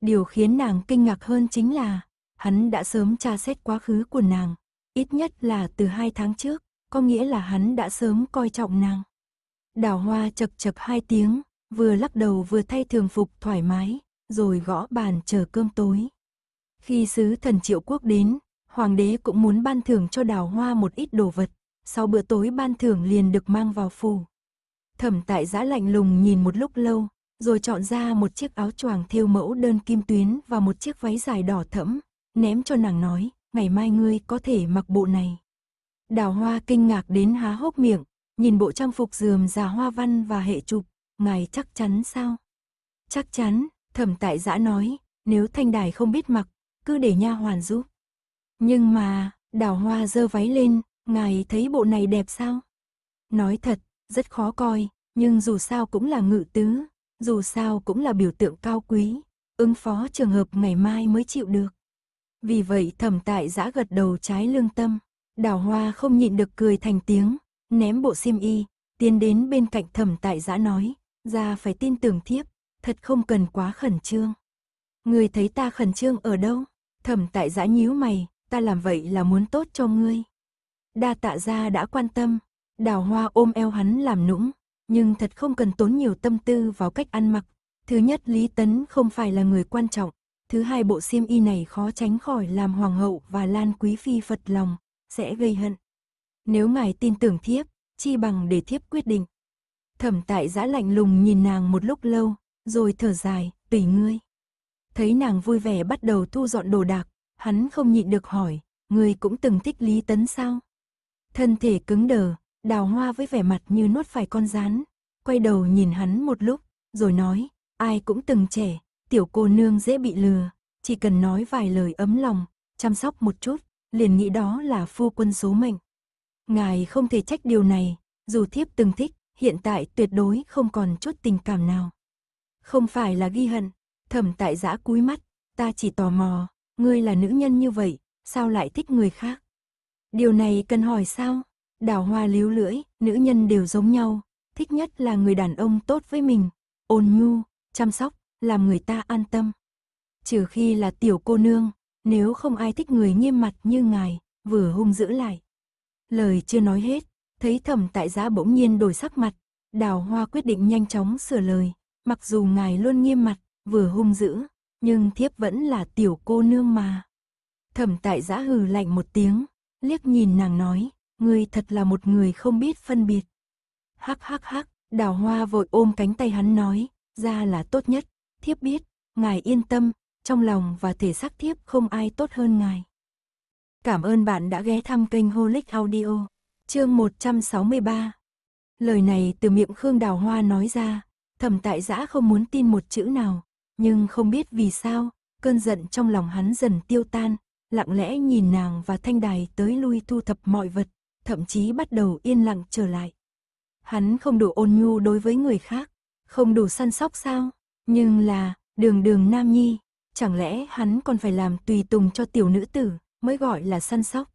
Điều khiến nàng kinh ngạc hơn chính là, hắn đã sớm tra xét quá khứ của nàng, ít nhất là từ hai tháng trước, có nghĩa là hắn đã sớm coi trọng nàng. Đào hoa chập chập hai tiếng, vừa lắc đầu vừa thay thường phục thoải mái, rồi gõ bàn chờ cơm tối. Khi sứ thần triệu quốc đến, hoàng đế cũng muốn ban thưởng cho đào hoa một ít đồ vật, sau bữa tối ban thưởng liền được mang vào phủ. Thẩm tại giã lạnh lùng nhìn một lúc lâu, rồi chọn ra một chiếc áo choàng thêu mẫu đơn kim tuyến và một chiếc váy dài đỏ thẫm, ném cho nàng nói, ngày mai ngươi có thể mặc bộ này. Đào hoa kinh ngạc đến há hốc miệng, nhìn bộ trang phục dườm già hoa văn và hệ chụp Ngài chắc chắn sao? Chắc chắn, thẩm tại giã nói, nếu thanh đài không biết mặc, cứ để nha hoàn giúp. Nhưng mà, đào hoa giơ váy lên, ngài thấy bộ này đẹp sao? Nói thật, rất khó coi, nhưng dù sao cũng là ngự tứ, dù sao cũng là biểu tượng cao quý, ứng phó trường hợp ngày mai mới chịu được. Vì vậy thẩm tại giã gật đầu trái lương tâm, đào hoa không nhịn được cười thành tiếng, ném bộ xiêm y, tiến đến bên cạnh thẩm tại giã nói, Già phải tin tưởng thiếp, thật không cần quá khẩn trương. người thấy ta khẩn trương ở đâu? Thẩm tại giã nhíu mày, ta làm vậy là muốn tốt cho ngươi. Đa tạ gia đã quan tâm, đào hoa ôm eo hắn làm nũng, nhưng thật không cần tốn nhiều tâm tư vào cách ăn mặc. Thứ nhất Lý Tấn không phải là người quan trọng, thứ hai bộ xiêm y này khó tránh khỏi làm hoàng hậu và lan quý phi phật lòng, sẽ gây hận. Nếu ngài tin tưởng thiếp, chi bằng để thiếp quyết định, Thẩm tại giã lạnh lùng nhìn nàng một lúc lâu, rồi thở dài, tỉ ngươi. Thấy nàng vui vẻ bắt đầu thu dọn đồ đạc, hắn không nhịn được hỏi, ngươi cũng từng thích Lý Tấn sao? Thân thể cứng đờ, đào hoa với vẻ mặt như nuốt phải con rán, quay đầu nhìn hắn một lúc, rồi nói, ai cũng từng trẻ, tiểu cô nương dễ bị lừa, chỉ cần nói vài lời ấm lòng, chăm sóc một chút, liền nghĩ đó là phu quân số mệnh. Ngài không thể trách điều này, dù thiếp từng thích, hiện tại tuyệt đối không còn chút tình cảm nào. Không phải là ghi hận, thẩm tại giã cúi mắt, ta chỉ tò mò, ngươi là nữ nhân như vậy, sao lại thích người khác? Điều này cần hỏi sao? Đào hoa líu lưỡi, nữ nhân đều giống nhau, thích nhất là người đàn ông tốt với mình, ôn nhu, chăm sóc, làm người ta an tâm. Trừ khi là tiểu cô nương, nếu không ai thích người nghiêm mặt như ngài, vừa hung dữ lại. Lời chưa nói hết, Thấy thẩm tại giã bỗng nhiên đổi sắc mặt, đào hoa quyết định nhanh chóng sửa lời. Mặc dù ngài luôn nghiêm mặt, vừa hung dữ, nhưng thiếp vẫn là tiểu cô nương mà. Thẩm tại giã hừ lạnh một tiếng, liếc nhìn nàng nói, ngươi thật là một người không biết phân biệt. Hắc hắc hắc, đào hoa vội ôm cánh tay hắn nói, ra là tốt nhất, thiếp biết, ngài yên tâm, trong lòng và thể xác thiếp không ai tốt hơn ngài. Cảm ơn bạn đã ghé thăm kênh Holic Audio. Chương 163 Lời này từ miệng Khương Đào Hoa nói ra, thẩm tại giã không muốn tin một chữ nào, nhưng không biết vì sao, cơn giận trong lòng hắn dần tiêu tan, lặng lẽ nhìn nàng và thanh đài tới lui thu thập mọi vật, thậm chí bắt đầu yên lặng trở lại. Hắn không đủ ôn nhu đối với người khác, không đủ săn sóc sao, nhưng là, đường đường nam nhi, chẳng lẽ hắn còn phải làm tùy tùng cho tiểu nữ tử mới gọi là săn sóc.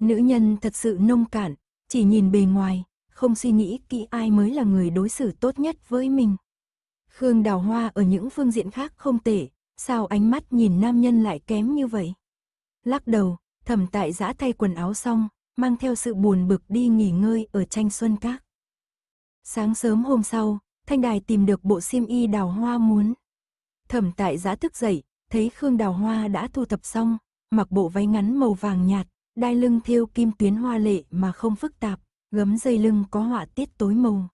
Nữ nhân thật sự nông cạn, chỉ nhìn bề ngoài, không suy nghĩ kỹ ai mới là người đối xử tốt nhất với mình. Khương Đào Hoa ở những phương diện khác không tệ, sao ánh mắt nhìn nam nhân lại kém như vậy? Lắc đầu, thẩm tại giã thay quần áo xong, mang theo sự buồn bực đi nghỉ ngơi ở tranh xuân các. Sáng sớm hôm sau, Thanh Đài tìm được bộ xiêm y đào hoa muốn. Thẩm tại giã thức dậy, thấy Khương Đào Hoa đã thu thập xong, mặc bộ váy ngắn màu vàng nhạt, đai lưng thêu kim tuyến hoa lệ mà không phức tạp, gấm dây lưng có họa tiết tối màu.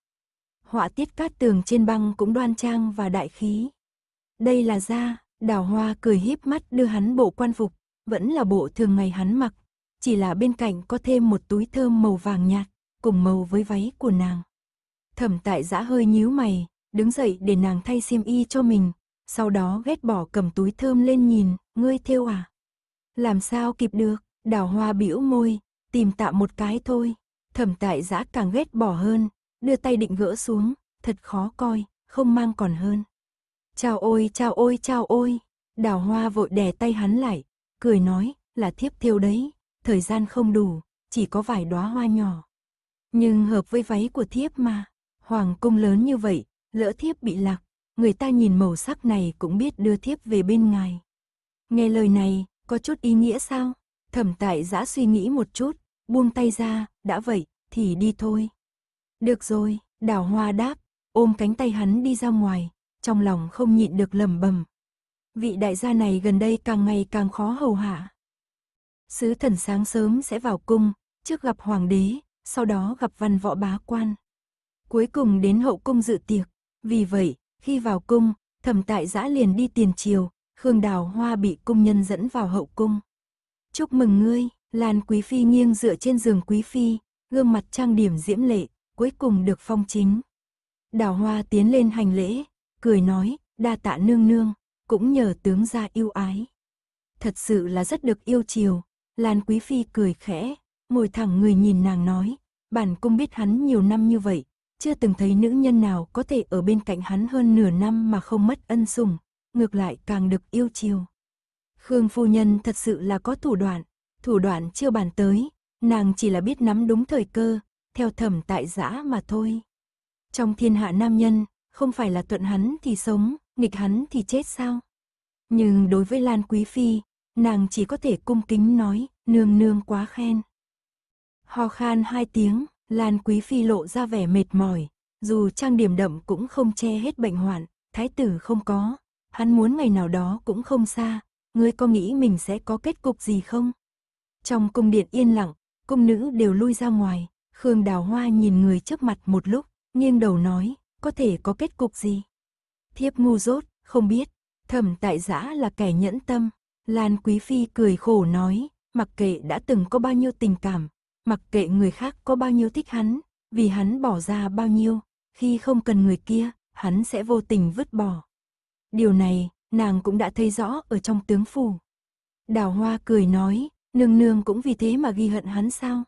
Họa tiết cát tường trên băng cũng đoan trang và đại khí. Đây là da, đào hoa cười híp mắt đưa hắn bộ quan phục, vẫn là bộ thường ngày hắn mặc, chỉ là bên cạnh có thêm một túi thơm màu vàng nhạt, cùng màu với váy của nàng. Thẩm tại giã hơi nhíu mày, đứng dậy để nàng thay xiêm y cho mình, sau đó ghét bỏ cầm túi thơm lên nhìn, ngươi thêu à? Làm sao kịp được? Đào hoa bĩu môi, tìm tạm một cái thôi. Thẩm tại giã càng ghét bỏ hơn, đưa tay định gỡ xuống, thật khó coi, không mang còn hơn. Chào ôi, chào ôi, chào ôi. Đào hoa vội đè tay hắn lại, cười nói, là thiếp thiêu đấy, thời gian không đủ, chỉ có vài đóa hoa nhỏ. Nhưng hợp với váy của thiếp mà, hoàng cung lớn như vậy, lỡ thiếp bị lạc, người ta nhìn màu sắc này cũng biết đưa thiếp về bên ngài. Nghe lời này, có chút ý nghĩa sao? Thẩm tại giã suy nghĩ một chút, buông tay ra, đã vậy, thì đi thôi. Được rồi, đào hoa đáp, ôm cánh tay hắn đi ra ngoài, trong lòng không nhịn được lầm bầm. Vị đại gia này gần đây càng ngày càng khó hầu hạ. Sứ thần sáng sớm sẽ vào cung, trước gặp hoàng đế, sau đó gặp văn võ bá quan. Cuối cùng đến hậu cung dự tiệc, vì vậy, khi vào cung, thẩm tại giã liền đi tiền triều, Khương Đào Hoa bị cung nhân dẫn vào hậu cung chúc mừng ngươi, Lan Quý Phi nghiêng dựa trên giường Quý Phi, gương mặt trang điểm diễm lệ, cuối cùng được phong chính. Đào hoa tiến lên hành lễ, cười nói, đa tạ nương nương, cũng nhờ tướng gia yêu ái. Thật sự là rất được yêu chiều, Lan Quý Phi cười khẽ, ngồi thẳng người nhìn nàng nói, bản cung biết hắn nhiều năm như vậy, chưa từng thấy nữ nhân nào có thể ở bên cạnh hắn hơn nửa năm mà không mất ân sủng, ngược lại càng được yêu chiều. Khương phu nhân thật sự là có thủ đoạn, thủ đoạn chưa bàn tới, nàng chỉ là biết nắm đúng thời cơ, theo thẩm tại giã mà thôi. Trong thiên hạ nam nhân, không phải là thuận hắn thì sống, nghịch hắn thì chết sao? Nhưng đối với Lan Quý Phi, nàng chỉ có thể cung kính nói, nương nương quá khen. Ho khan hai tiếng, Lan Quý Phi lộ ra vẻ mệt mỏi, dù trang điểm đậm cũng không che hết bệnh hoạn, thái tử không có, hắn muốn ngày nào đó cũng không xa, ngươi có nghĩ mình sẽ có kết cục gì không? Trong cung điện yên lặng, cung nữ đều lui ra ngoài, Khương Đào Hoa nhìn người trước mặt một lúc, nghiêng đầu nói, có thể có kết cục gì? Thiếp ngu dốt, không biết, thẩm tại giã là kẻ nhẫn tâm, Lan Quý Phi cười khổ nói, mặc kệ đã từng có bao nhiêu tình cảm, mặc kệ người khác có bao nhiêu thích hắn, vì hắn bỏ ra bao nhiêu, khi không cần người kia, hắn sẽ vô tình vứt bỏ. Điều này, nàng cũng đã thấy rõ ở trong tướng phủ. Đào hoa cười nói, nương nương cũng vì thế mà ghi hận hắn sao.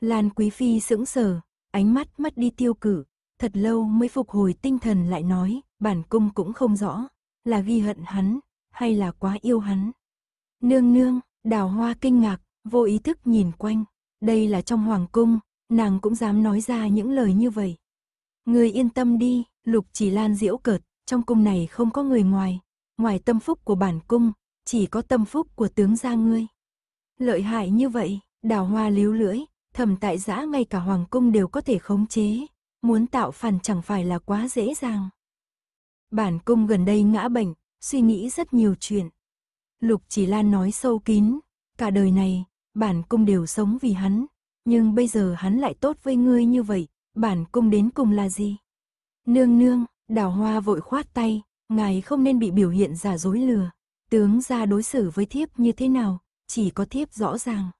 Lan Quý Phi sững sờ, ánh mắt mất đi tiêu cử, thật lâu mới phục hồi tinh thần lại nói, bản cung cũng không rõ, là ghi hận hắn, hay là quá yêu hắn. Nương nương, đào hoa kinh ngạc, vô ý thức nhìn quanh, đây là trong hoàng cung, nàng cũng dám nói ra những lời như vậy. Người yên tâm đi, lục chỉ lan diễu cợt, trong cung này không có người ngoài, ngoài tâm phúc của bản cung, chỉ có tâm phúc của tướng gia ngươi. Lợi hại như vậy, đào hoa líu lưỡi, thầm tại giã ngay cả hoàng cung đều có thể khống chế, muốn tạo phản chẳng phải là quá dễ dàng. Bản cung gần đây ngã bệnh, suy nghĩ rất nhiều chuyện. Lục chỉ lan nói sâu kín, cả đời này, bản cung đều sống vì hắn, nhưng bây giờ hắn lại tốt với ngươi như vậy, bản cung đến cùng là gì? Nương nương, đào hoa vội khoát tay, ngài không nên bị biểu hiện giả dối lừa. Tướng ra đối xử với thiếp như thế nào, chỉ có thiếp rõ ràng.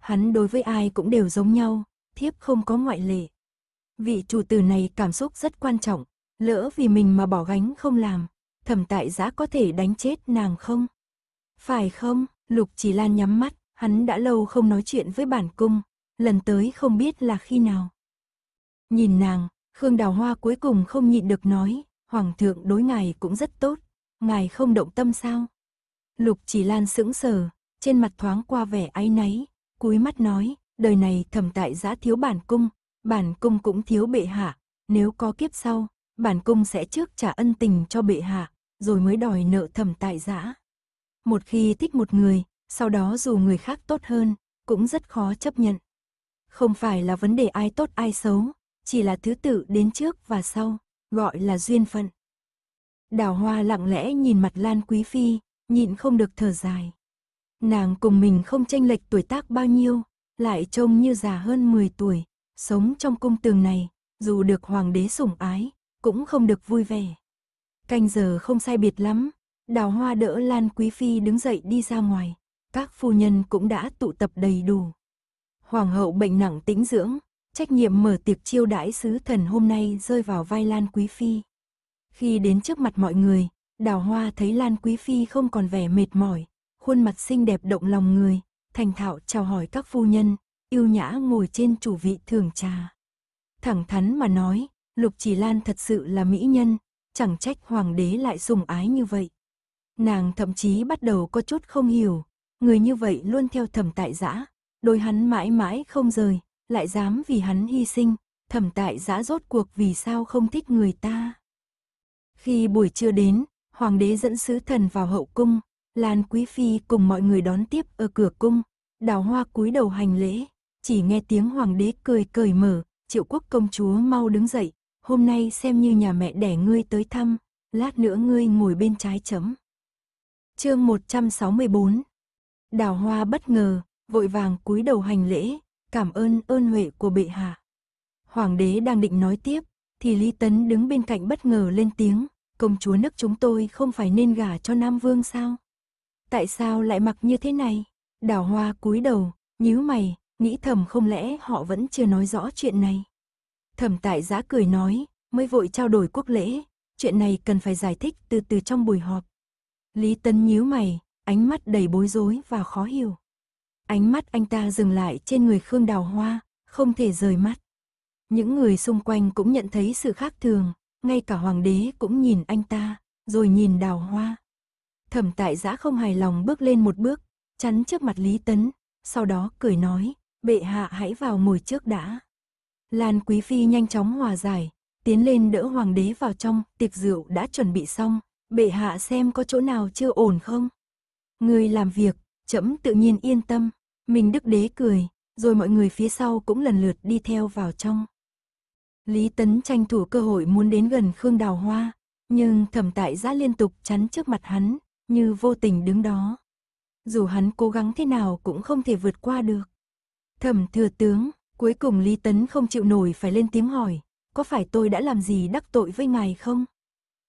Hắn đối với ai cũng đều giống nhau, thiếp không có ngoại lệ. Vị chủ tử này cảm xúc rất quan trọng, lỡ vì mình mà bỏ gánh không làm, thẩm tại giá có thể đánh chết nàng không? Phải không, Lục Chỉ Lan nhắm mắt, hắn đã lâu không nói chuyện với bản cung, lần tới không biết là khi nào. Nhìn nàng, Khương Đào Hoa cuối cùng không nhịn được nói, Hoàng thượng đối ngài cũng rất tốt, ngài không động tâm sao? Lục chỉ lan sững sờ, trên mặt thoáng qua vẻ áy náy, cúi mắt nói, đời này thầm tại giã thiếu bản cung, bản cung cũng thiếu bệ hạ, nếu có kiếp sau, bản cung sẽ trước trả ân tình cho bệ hạ, rồi mới đòi nợ thầm tại giã. Một khi thích một người, sau đó dù người khác tốt hơn, cũng rất khó chấp nhận. Không phải là vấn đề ai tốt ai xấu, chỉ là thứ tự đến trước và sau gọi là duyên phận. Đào hoa lặng lẽ nhìn mặt Lan Quý Phi, nhịn không được thở dài. Nàng cùng mình không tranh lệch tuổi tác bao nhiêu, lại trông như già hơn 10 tuổi, sống trong cung tường này, dù được hoàng đế sủng ái, cũng không được vui vẻ. Canh giờ không sai biệt lắm, đào hoa đỡ Lan Quý Phi đứng dậy đi ra ngoài, các phu nhân cũng đã tụ tập đầy đủ. Hoàng hậu bệnh nặng tĩnh dưỡng, Trách nhiệm mở tiệc chiêu đãi sứ thần hôm nay rơi vào vai Lan Quý Phi. Khi đến trước mặt mọi người, đào hoa thấy Lan Quý Phi không còn vẻ mệt mỏi, khuôn mặt xinh đẹp động lòng người, thành thạo chào hỏi các phu nhân, yêu nhã ngồi trên chủ vị thưởng trà. Thẳng thắn mà nói, Lục Chỉ Lan thật sự là mỹ nhân, chẳng trách hoàng đế lại sùng ái như vậy. Nàng thậm chí bắt đầu có chút không hiểu, người như vậy luôn theo thẩm tại giã, đôi hắn mãi mãi không rời, lại dám vì hắn hy sinh, thẩm tại giã rốt cuộc vì sao không thích người ta. Khi buổi trưa đến, hoàng đế dẫn sứ thần vào hậu cung, Lan Quý Phi cùng mọi người đón tiếp ở cửa cung, đào hoa cúi đầu hành lễ, chỉ nghe tiếng hoàng đế cười cười mở, triệu quốc công chúa mau đứng dậy, hôm nay xem như nhà mẹ đẻ ngươi tới thăm, lát nữa ngươi ngồi bên trái chấm. Chương 164 Đào hoa bất ngờ, vội vàng cúi đầu hành lễ, Cảm ơn ơn huệ của bệ hạ. Hoàng đế đang định nói tiếp, thì Lý Tấn đứng bên cạnh bất ngờ lên tiếng, công chúa nước chúng tôi không phải nên gả cho Nam Vương sao? Tại sao lại mặc như thế này? Đào hoa cúi đầu, nhíu mày, nghĩ thầm không lẽ họ vẫn chưa nói rõ chuyện này. Thẩm tại giã cười nói, mới vội trao đổi quốc lễ, chuyện này cần phải giải thích từ từ trong buổi họp. Lý tấn nhíu mày, ánh mắt đầy bối rối và khó hiểu. Ánh mắt anh ta dừng lại trên người Khương Đào Hoa, không thể rời mắt. Những người xung quanh cũng nhận thấy sự khác thường, ngay cả hoàng đế cũng nhìn anh ta, rồi nhìn Đào Hoa. Thẩm tại giã không hài lòng bước lên một bước, chắn trước mặt Lý Tấn, sau đó cười nói, bệ hạ hãy vào ngồi trước đã. Lan Quý Phi nhanh chóng hòa giải, tiến lên đỡ hoàng đế vào trong, tiệc rượu đã chuẩn bị xong, bệ hạ xem có chỗ nào chưa ổn không. Người làm việc, trẫm tự nhiên yên tâm. Mình đức đế cười, rồi mọi người phía sau cũng lần lượt đi theo vào trong. Lý Tấn tranh thủ cơ hội muốn đến gần Khương Đào Hoa, nhưng thẩm tại giã liên tục chắn trước mặt hắn, như vô tình đứng đó. Dù hắn cố gắng thế nào cũng không thể vượt qua được. Thẩm thừa tướng, cuối cùng Lý Tấn không chịu nổi phải lên tiếng hỏi, có phải tôi đã làm gì đắc tội với ngài không?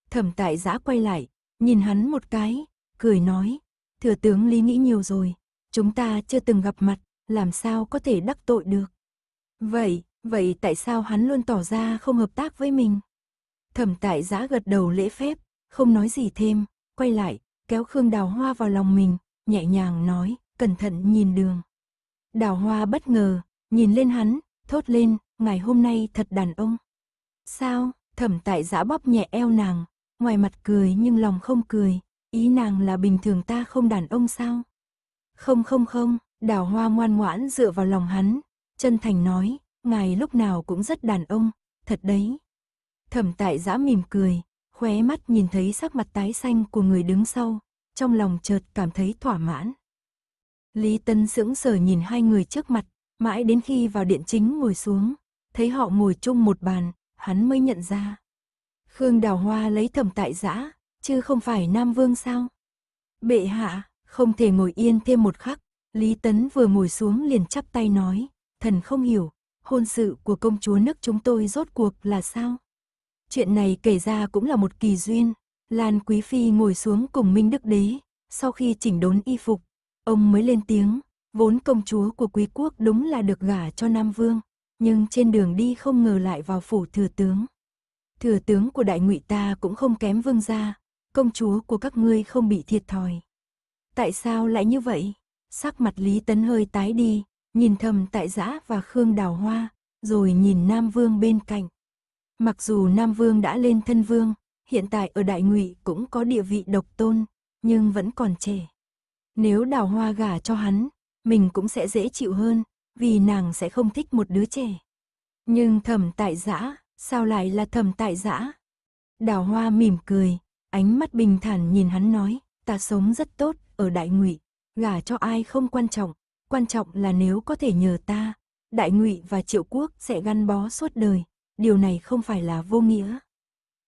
Thẩm tại giã quay lại, nhìn hắn một cái, cười nói, thừa tướng Lý nghĩ nhiều rồi, Chúng ta chưa từng gặp mặt, làm sao có thể đắc tội được. Vậy, vậy tại sao hắn luôn tỏ ra không hợp tác với mình? Thẩm tại giã gật đầu lễ phép, không nói gì thêm, quay lại, kéo Khương Đào Hoa vào lòng mình, nhẹ nhàng nói, cẩn thận nhìn đường. Đào Hoa bất ngờ, nhìn lên hắn, thốt lên, ngày hôm nay thật đàn ông. Sao, thẩm tại giã bóp nhẹ eo nàng, ngoài mặt cười nhưng lòng không cười, ý nàng là bình thường ta không đàn ông sao? Không không không, đào hoa ngoan ngoãn dựa vào lòng hắn, chân thành nói, ngài lúc nào cũng rất đàn ông, thật đấy. Thẩm tại giã mỉm cười, khóe mắt nhìn thấy sắc mặt tái xanh của người đứng sau, trong lòng chợt cảm thấy thỏa mãn. Lý Tân sững sờ nhìn hai người trước mặt, mãi đến khi vào điện chính ngồi xuống, thấy họ ngồi chung một bàn, hắn mới nhận ra. Khương Đào Hoa lấy thẩm tại giã, chứ không phải Nam Vương sao? Bệ hạ, không thể ngồi yên thêm một khắc, Lý Tấn vừa ngồi xuống liền chắp tay nói, thần không hiểu, hôn sự của công chúa nước chúng tôi rốt cuộc là sao? Chuyện này kể ra cũng là một kỳ duyên, Lan Quý Phi ngồi xuống cùng Minh Đức Đế, sau khi chỉnh đốn y phục, ông mới lên tiếng, vốn công chúa của quý quốc đúng là được gả cho Nam Vương, nhưng trên đường đi không ngờ lại vào phủ thừa tướng. Thừa tướng của đại ngụy ta cũng không kém vương gia, công chúa của các ngươi không bị thiệt thòi. Tại sao lại như vậy? Sắc mặt Lý Tấn hơi tái đi, nhìn thầm tại giã và Khương Đào Hoa, rồi nhìn Nam Vương bên cạnh. Mặc dù Nam Vương đã lên thân vương, hiện tại ở Đại Ngụy cũng có địa vị độc tôn, nhưng vẫn còn trẻ. Nếu Đào Hoa gả cho hắn, mình cũng sẽ dễ chịu hơn, vì nàng sẽ không thích một đứa trẻ. Nhưng thầm tại giã, sao lại là thầm tại giã? Đào Hoa mỉm cười, ánh mắt bình thản nhìn hắn nói, ta sống rất tốt, ở Đại Ngụy, gả cho ai không quan trọng, quan trọng là nếu có thể nhờ ta, Đại Ngụy và Triệu Quốc sẽ gắn bó suốt đời, điều này không phải là vô nghĩa.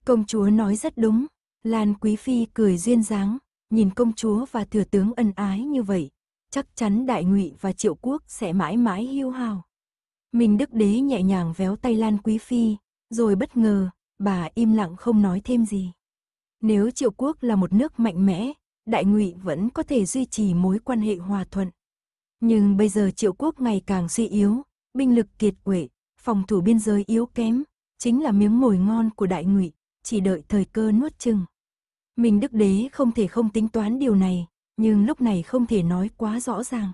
Công chúa nói rất đúng, Lan Quý Phi cười duyên dáng, nhìn công chúa và thừa tướng ân ái như vậy, chắc chắn Đại Ngụy và Triệu Quốc sẽ mãi mãi hiu hào. Minh Đức Đế nhẹ nhàng véo tay Lan Quý Phi, rồi bất ngờ, bà im lặng không nói thêm gì. Nếu Triệu Quốc là một nước mạnh mẽ, Đại Ngụy vẫn có thể duy trì mối quan hệ hòa thuận. Nhưng bây giờ Triệu Quốc ngày càng suy yếu, binh lực kiệt quệ, phòng thủ biên giới yếu kém, chính là miếng mồi ngon của Đại Ngụy, chỉ đợi thời cơ nuốt chừng. Mình Đức Đế không thể không tính toán điều này, nhưng lúc này không thể nói quá rõ ràng.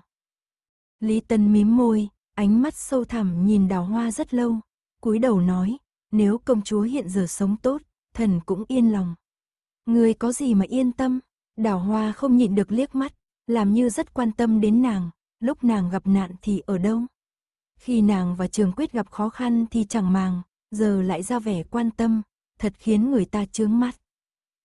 Lý Tân mím môi, ánh mắt sâu thẳm nhìn đào hoa rất lâu, cúi đầu nói, nếu công chúa hiện giờ sống tốt, thần cũng yên lòng. Người có gì mà yên tâm, Đào hoa không nhịn được liếc mắt, làm như rất quan tâm đến nàng, lúc nàng gặp nạn thì ở đâu. Khi nàng và trường quyết gặp khó khăn thì chẳng màng, giờ lại ra vẻ quan tâm, thật khiến người ta chướng mắt.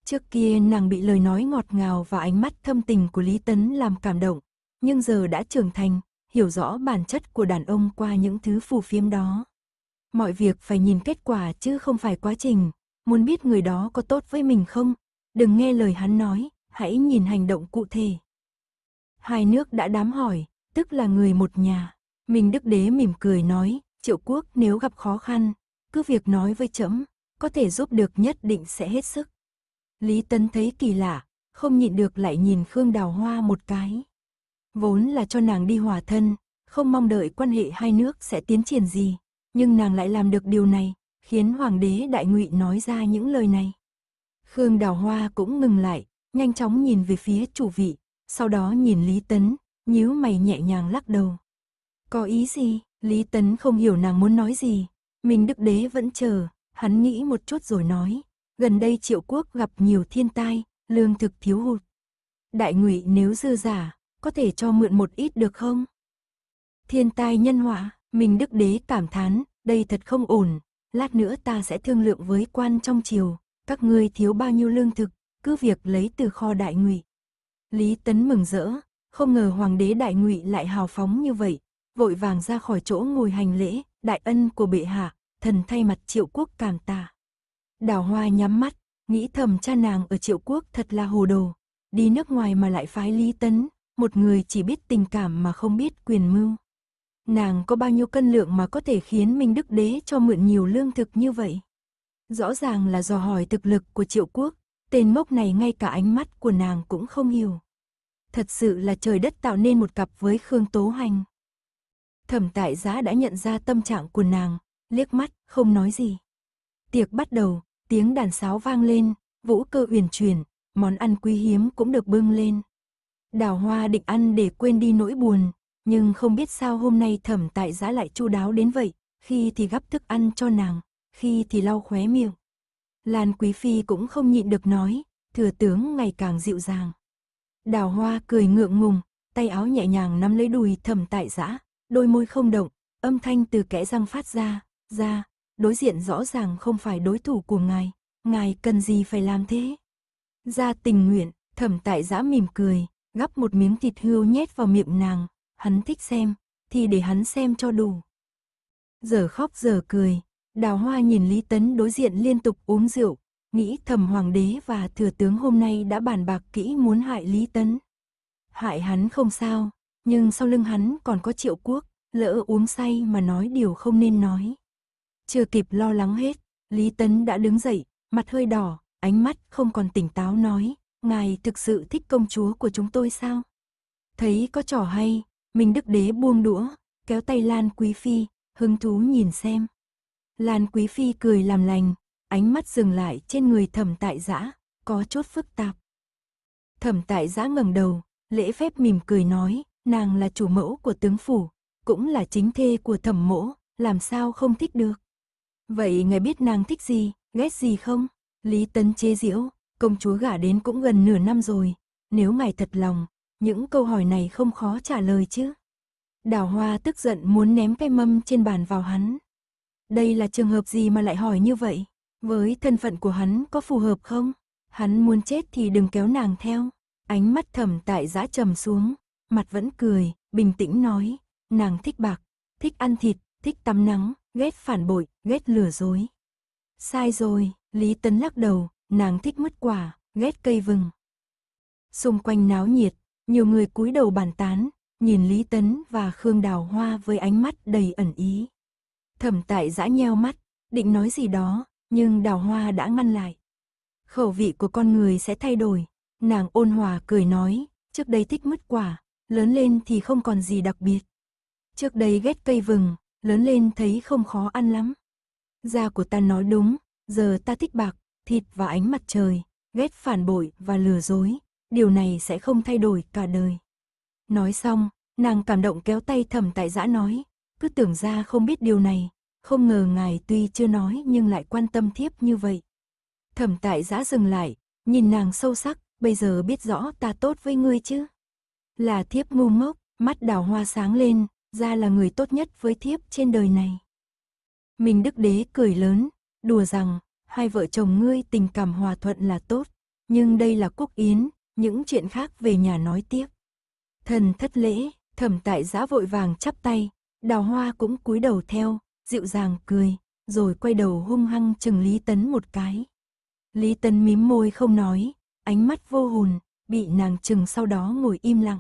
Trước kia nàng bị lời nói ngọt ngào và ánh mắt thâm tình của Lý Tấn làm cảm động, nhưng giờ đã trưởng thành, hiểu rõ bản chất của đàn ông qua những thứ phù phiếm đó. Mọi việc phải nhìn kết quả chứ không phải quá trình, muốn biết người đó có tốt với mình không, đừng nghe lời hắn nói, hãy nhìn hành động cụ thể. Hai nước đã đám hỏi, tức là người một nhà. Minh Đức Đế mỉm cười nói, triệu quốc nếu gặp khó khăn, cứ việc nói với chấm có thể giúp được nhất định sẽ hết sức. Lý tân thấy kỳ lạ, không nhịn được lại nhìn Khương Đào Hoa một cái. Vốn là cho nàng đi hòa thân, không mong đợi quan hệ hai nước sẽ tiến triển gì, nhưng nàng lại làm được điều này, khiến Hoàng đế Đại Ngụy nói ra những lời này. Khương Đào Hoa cũng ngừng lại, nhanh chóng nhìn về phía chủ vị, sau đó nhìn Lý Tấn, nhíu mày nhẹ nhàng lắc đầu. Có ý gì? Lý Tấn không hiểu nàng muốn nói gì. Mình đức đế vẫn chờ, hắn nghĩ một chút rồi nói. Gần đây triệu quốc gặp nhiều thiên tai, lương thực thiếu hụt. Đại ngụy nếu dư giả, có thể cho mượn một ít được không? Thiên tai nhân họa, mình đức đế cảm thán, đây thật không ổn. Lát nữa ta sẽ thương lượng với quan trong triều, các ngươi thiếu bao nhiêu lương thực, cứ việc lấy từ kho đại ngụy. Lý Tấn mừng rỡ, không ngờ hoàng đế đại ngụy lại hào phóng như vậy, vội vàng ra khỏi chỗ ngồi hành lễ, đại ân của bệ hạ, thần thay mặt triệu quốc cảm tạ. Đào hoa nhắm mắt, nghĩ thầm cha nàng ở triệu quốc thật là hồ đồ, đi nước ngoài mà lại phái Lý Tấn, một người chỉ biết tình cảm mà không biết quyền mưu. Nàng có bao nhiêu cân lượng mà có thể khiến Minh Đức Đế cho mượn nhiều lương thực như vậy? Rõ ràng là dò hỏi thực lực của triệu quốc, Tên mốc này ngay cả ánh mắt của nàng cũng không hiểu. Thật sự là trời đất tạo nên một cặp với Khương Tố Hành. Thẩm tại giá đã nhận ra tâm trạng của nàng, liếc mắt, không nói gì. Tiệc bắt đầu, tiếng đàn sáo vang lên, vũ cơ uyển chuyển, món ăn quý hiếm cũng được bưng lên. Đào hoa định ăn để quên đi nỗi buồn, nhưng không biết sao hôm nay thẩm tại giá lại chu đáo đến vậy, khi thì gắp thức ăn cho nàng, khi thì lau khóe miệng, Lan Quý Phi cũng không nhịn được nói, thừa tướng ngày càng dịu dàng. Đào hoa cười ngượng ngùng, tay áo nhẹ nhàng nắm lấy đùi thầm tại giã, đôi môi không động, âm thanh từ kẽ răng phát ra, ra, đối diện rõ ràng không phải đối thủ của ngài, ngài cần gì phải làm thế? Ra tình nguyện, thẩm tại giã mỉm cười, gắp một miếng thịt hươu nhét vào miệng nàng, hắn thích xem, thì để hắn xem cho đủ. Giờ khóc giờ cười, Đào Hoa nhìn Lý Tấn đối diện liên tục uống rượu, nghĩ thầm hoàng đế và thừa tướng hôm nay đã bàn bạc kỹ muốn hại Lý Tấn. Hại hắn không sao, nhưng sau lưng hắn còn có triệu quốc, lỡ uống say mà nói điều không nên nói. Chưa kịp lo lắng hết, Lý Tấn đã đứng dậy, mặt hơi đỏ, ánh mắt không còn tỉnh táo nói, ngài thực sự thích công chúa của chúng tôi sao? Thấy có trò hay, mình đức đế buông đũa, kéo tay Lan Quý Phi, hứng thú nhìn xem. Lan Quý Phi cười làm lành, ánh mắt dừng lại trên người thẩm tại giã, có chút phức tạp. Thẩm tại giã ngẩng đầu, lễ phép mỉm cười nói, nàng là chủ mẫu của tướng phủ, cũng là chính thê của thẩm mỗ, làm sao không thích được. Vậy ngài biết nàng thích gì, ghét gì không? Lý Tấn chế diễu, công chúa gả đến cũng gần nửa năm rồi, nếu ngài thật lòng, những câu hỏi này không khó trả lời chứ. Đào hoa tức giận muốn ném cái mâm trên bàn vào hắn. Đây là trường hợp gì mà lại hỏi như vậy? Với thân phận của hắn có phù hợp không? Hắn muốn chết thì đừng kéo nàng theo. Ánh mắt thẩm tại giã trầm xuống, mặt vẫn cười, bình tĩnh nói, nàng thích bạc, thích ăn thịt, thích tắm nắng, ghét phản bội, ghét lừa dối. Sai rồi, Lý Tấn lắc đầu, nàng thích mứt quả, ghét cây vừng. Xung quanh náo nhiệt, nhiều người cúi đầu bàn tán, nhìn Lý Tấn và Khương Đào Hoa với ánh mắt đầy ẩn ý. Thẩm tại giã nheo mắt, định nói gì đó, nhưng đào hoa đã ngăn lại. Khẩu vị của con người sẽ thay đổi, nàng ôn hòa cười nói, trước đây thích mứt quả, lớn lên thì không còn gì đặc biệt. Trước đây ghét cây vừng, lớn lên thấy không khó ăn lắm. Da của ta nói đúng, giờ ta thích bạc, thịt và ánh mặt trời, ghét phản bội và lừa dối, điều này sẽ không thay đổi cả đời. Nói xong, nàng cảm động kéo tay thầm tại giã nói, cứ tưởng ra không biết điều này, không ngờ ngài tuy chưa nói nhưng lại quan tâm thiếp như vậy. Thẩm tại giã dừng lại, nhìn nàng sâu sắc, bây giờ biết rõ ta tốt với ngươi chứ. Là thiếp ngu ngốc, mắt đào hoa sáng lên, ra là người tốt nhất với thiếp trên đời này. Mình đức đế cười lớn, đùa rằng, hai vợ chồng ngươi tình cảm hòa thuận là tốt, nhưng đây là quốc yến, những chuyện khác về nhà nói tiếp. Thần thất lễ, thẩm tại giã vội vàng chắp tay, Đào hoa cũng cúi đầu theo, dịu dàng cười, rồi quay đầu hung hăng chừng Lý Tấn một cái. Lý Tấn mím môi không nói, ánh mắt vô hồn, bị nàng chừng sau đó ngồi im lặng.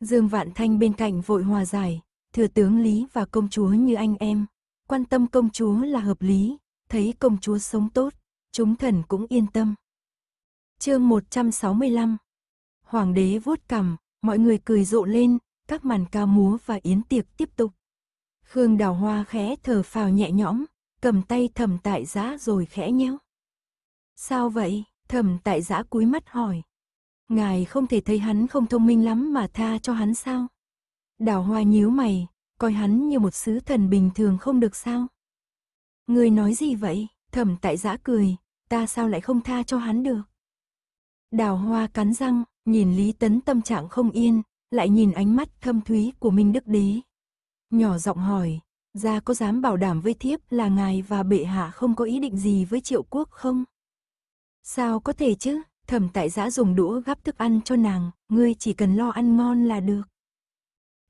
Dương Vạn Thanh bên cạnh vội hòa giải, thừa tướng Lý và công chúa như anh em, quan tâm công chúa là hợp lý, thấy công chúa sống tốt, chúng thần cũng yên tâm. Chương 165 Hoàng đế vuốt cằm, mọi người cười rộ lên, các màn ca múa và yến tiệc tiếp tục. Khương đào hoa khẽ thở phào nhẹ nhõm, cầm tay thẩm tại giã rồi khẽ nhéo. Sao vậy? Thẩm tại giã cúi mắt hỏi. Ngài không thể thấy hắn không thông minh lắm mà tha cho hắn sao? Đào hoa nhíu mày, coi hắn như một sứ thần bình thường không được sao? Người nói gì vậy? Thẩm tại giã cười, ta sao lại không tha cho hắn được? Đào hoa cắn răng, nhìn Lý Tấn tâm trạng không yên, lại nhìn ánh mắt thâm thúy của Minh Đức Đế, Nhỏ giọng hỏi, ra có dám bảo đảm với thiếp là ngài và bệ hạ không có ý định gì với triệu quốc không? Sao có thể chứ, thẩm tại giã dùng đũa gắp thức ăn cho nàng, ngươi chỉ cần lo ăn ngon là được.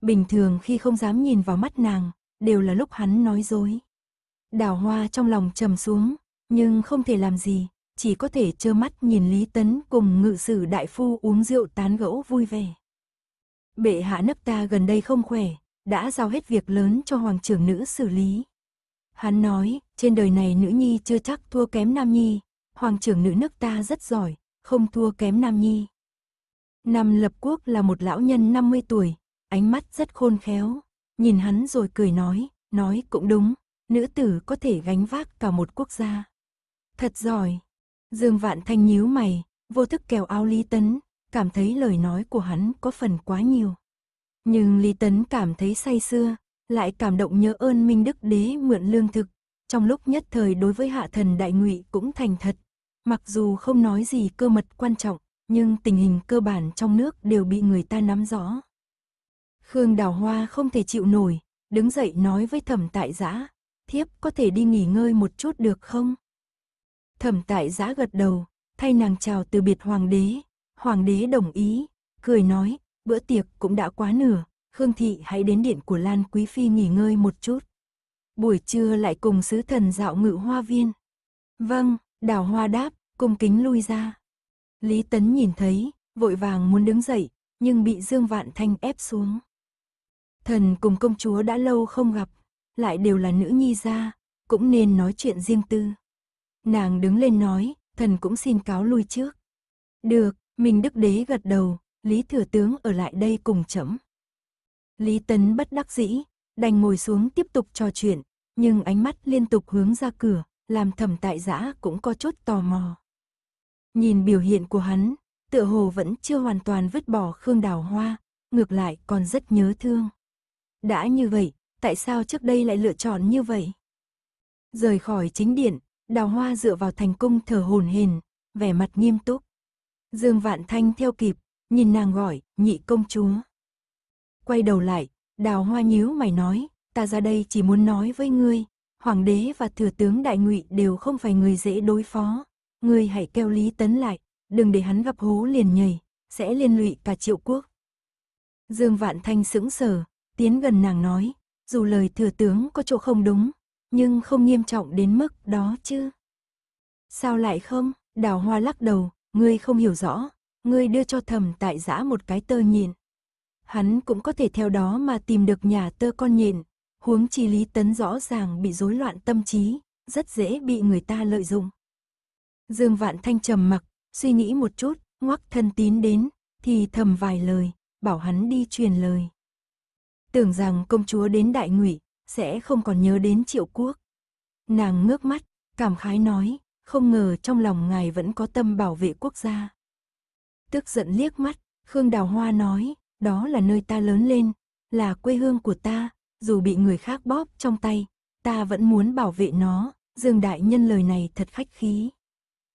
Bình thường khi không dám nhìn vào mắt nàng, đều là lúc hắn nói dối. Đào hoa trong lòng trầm xuống, nhưng không thể làm gì, chỉ có thể trơ mắt nhìn Lý Tấn cùng ngự sử đại phu uống rượu tán gẫu vui vẻ. Bệ hạ nấp ta gần đây không khỏe, đã giao hết việc lớn cho hoàng trưởng nữ xử lý. Hắn nói, trên đời này nữ nhi chưa chắc thua kém nam nhi, hoàng trưởng nữ nước ta rất giỏi, không thua kém nam nhi. Năm lập quốc là một lão nhân 50 tuổi, ánh mắt rất khôn khéo, nhìn hắn rồi cười nói, nói cũng đúng, nữ tử có thể gánh vác cả một quốc gia. Thật giỏi. Dương Vạn Thanh nhíu mày, vô thức kéo áo Lý Tấn, cảm thấy lời nói của hắn có phần quá nhiều. Nhưng Lý Tấn cảm thấy say xưa, lại cảm động nhớ ơn Minh Đức Đế mượn lương thực, trong lúc nhất thời đối với hạ thần đại ngụy cũng thành thật. Mặc dù không nói gì cơ mật quan trọng, nhưng tình hình cơ bản trong nước đều bị người ta nắm rõ. Khương Đào Hoa không thể chịu nổi, đứng dậy nói với thẩm tại giã, thiếp có thể đi nghỉ ngơi một chút được không? Thẩm tại giã gật đầu, thay nàng chào từ biệt hoàng đế, hoàng đế đồng ý, cười nói, bữa tiệc cũng đã quá nửa, Khương Thị hãy đến điện của Lan Quý Phi nghỉ ngơi một chút. Buổi trưa lại cùng sứ thần dạo ngự hoa viên. Vâng, đào hoa đáp, cung kính lui ra. Lý Tấn nhìn thấy, vội vàng muốn đứng dậy, nhưng bị Dương Vạn Thanh ép xuống. Thần cùng công chúa đã lâu không gặp, lại đều là nữ nhi gia, cũng nên nói chuyện riêng tư. Nàng đứng lên nói, thần cũng xin cáo lui trước. Được, mình đức đế gật đầu, Lý Thừa Tướng ở lại đây cùng chấm. Lý Tấn bất đắc dĩ, đành ngồi xuống tiếp tục trò chuyện, nhưng ánh mắt liên tục hướng ra cửa, làm thẩm tại giã cũng có chút tò mò. Nhìn biểu hiện của hắn, tựa hồ vẫn chưa hoàn toàn vứt bỏ Khương Đào Hoa, ngược lại còn rất nhớ thương. Đã như vậy, tại sao trước đây lại lựa chọn như vậy? Rời khỏi chính điện, Đào Hoa dựa vào thành cung thở hồn hền, vẻ mặt nghiêm túc. Dương Vạn Thanh theo kịp, nhìn nàng gọi, nhị công chúa. Quay đầu lại, đào hoa nhíu mày nói, ta ra đây chỉ muốn nói với ngươi, hoàng đế và thừa tướng đại ngụy đều không phải người dễ đối phó. Ngươi hãy kêu Lý Tấn lại, đừng để hắn gặp hố liền nhảy, sẽ liên lụy cả triệu quốc. Dương Vạn Thanh sững sờ, tiến gần nàng nói, dù lời thừa tướng có chỗ không đúng, nhưng không nghiêm trọng đến mức đó chứ. Sao lại không? Đào Hoa lắc đầu, ngươi không hiểu rõ, ngươi đưa cho thầm tại giã một cái tơ nhìn. Hắn cũng có thể theo đó mà tìm được nhà tơ con nhìn, huống chi Lý Tấn rõ ràng bị rối loạn tâm trí, rất dễ bị người ta lợi dụng. Dương Vạn Thanh trầm mặc, suy nghĩ một chút, ngoắc thân tín đến, thì thầm vài lời, bảo hắn đi truyền lời. Tưởng rằng công chúa đến đại ngụy, sẽ không còn nhớ đến triệu quốc. Nàng ngước mắt, cảm khái nói, không ngờ trong lòng ngài vẫn có tâm bảo vệ quốc gia tức giận liếc mắt, Khương Đào Hoa nói, đó là nơi ta lớn lên, là quê hương của ta, dù bị người khác bóp trong tay, ta vẫn muốn bảo vệ nó, Dương Đại Nhân lời này thật khách khí.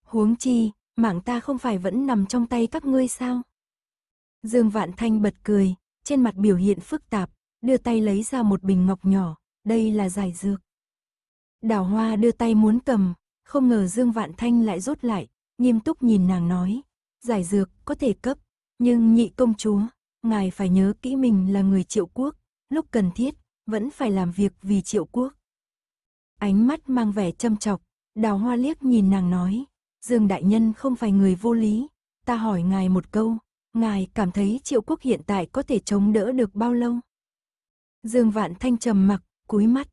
Huống chi, mạng ta không phải vẫn nằm trong tay các ngươi sao? Dương Vạn Thanh bật cười, trên mặt biểu hiện phức tạp, đưa tay lấy ra một bình ngọc nhỏ, đây là giải dược. Đào Hoa đưa tay muốn cầm, không ngờ Dương Vạn Thanh lại rút lại, nghiêm túc nhìn nàng nói, giải dược có thể cấp, nhưng nhị công chúa, ngài phải nhớ kỹ mình là người triệu quốc, lúc cần thiết, vẫn phải làm việc vì triệu quốc. Ánh mắt mang vẻ châm chọc, đào hoa liếc nhìn nàng nói, Dương Đại Nhân không phải người vô lý, ta hỏi ngài một câu, ngài cảm thấy triệu quốc hiện tại có thể chống đỡ được bao lâu? Dương Vạn Thanh trầm mặc, cúi mắt.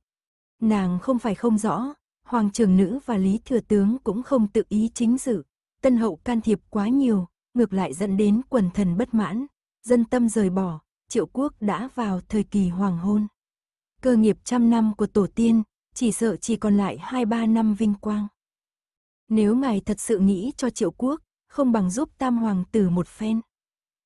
Nàng không phải không rõ, Hoàng trưởng nữ và Lý Thừa Tướng cũng không tự ý chính dự tân hậu can thiệp quá nhiều, ngược lại dẫn đến quần thần bất mãn, dân tâm rời bỏ, triệu quốc đã vào thời kỳ hoàng hôn. Cơ nghiệp trăm năm của tổ tiên, chỉ sợ chỉ còn lại hai ba năm vinh quang. Nếu ngài thật sự nghĩ cho triệu quốc, không bằng giúp tam hoàng tử một phen.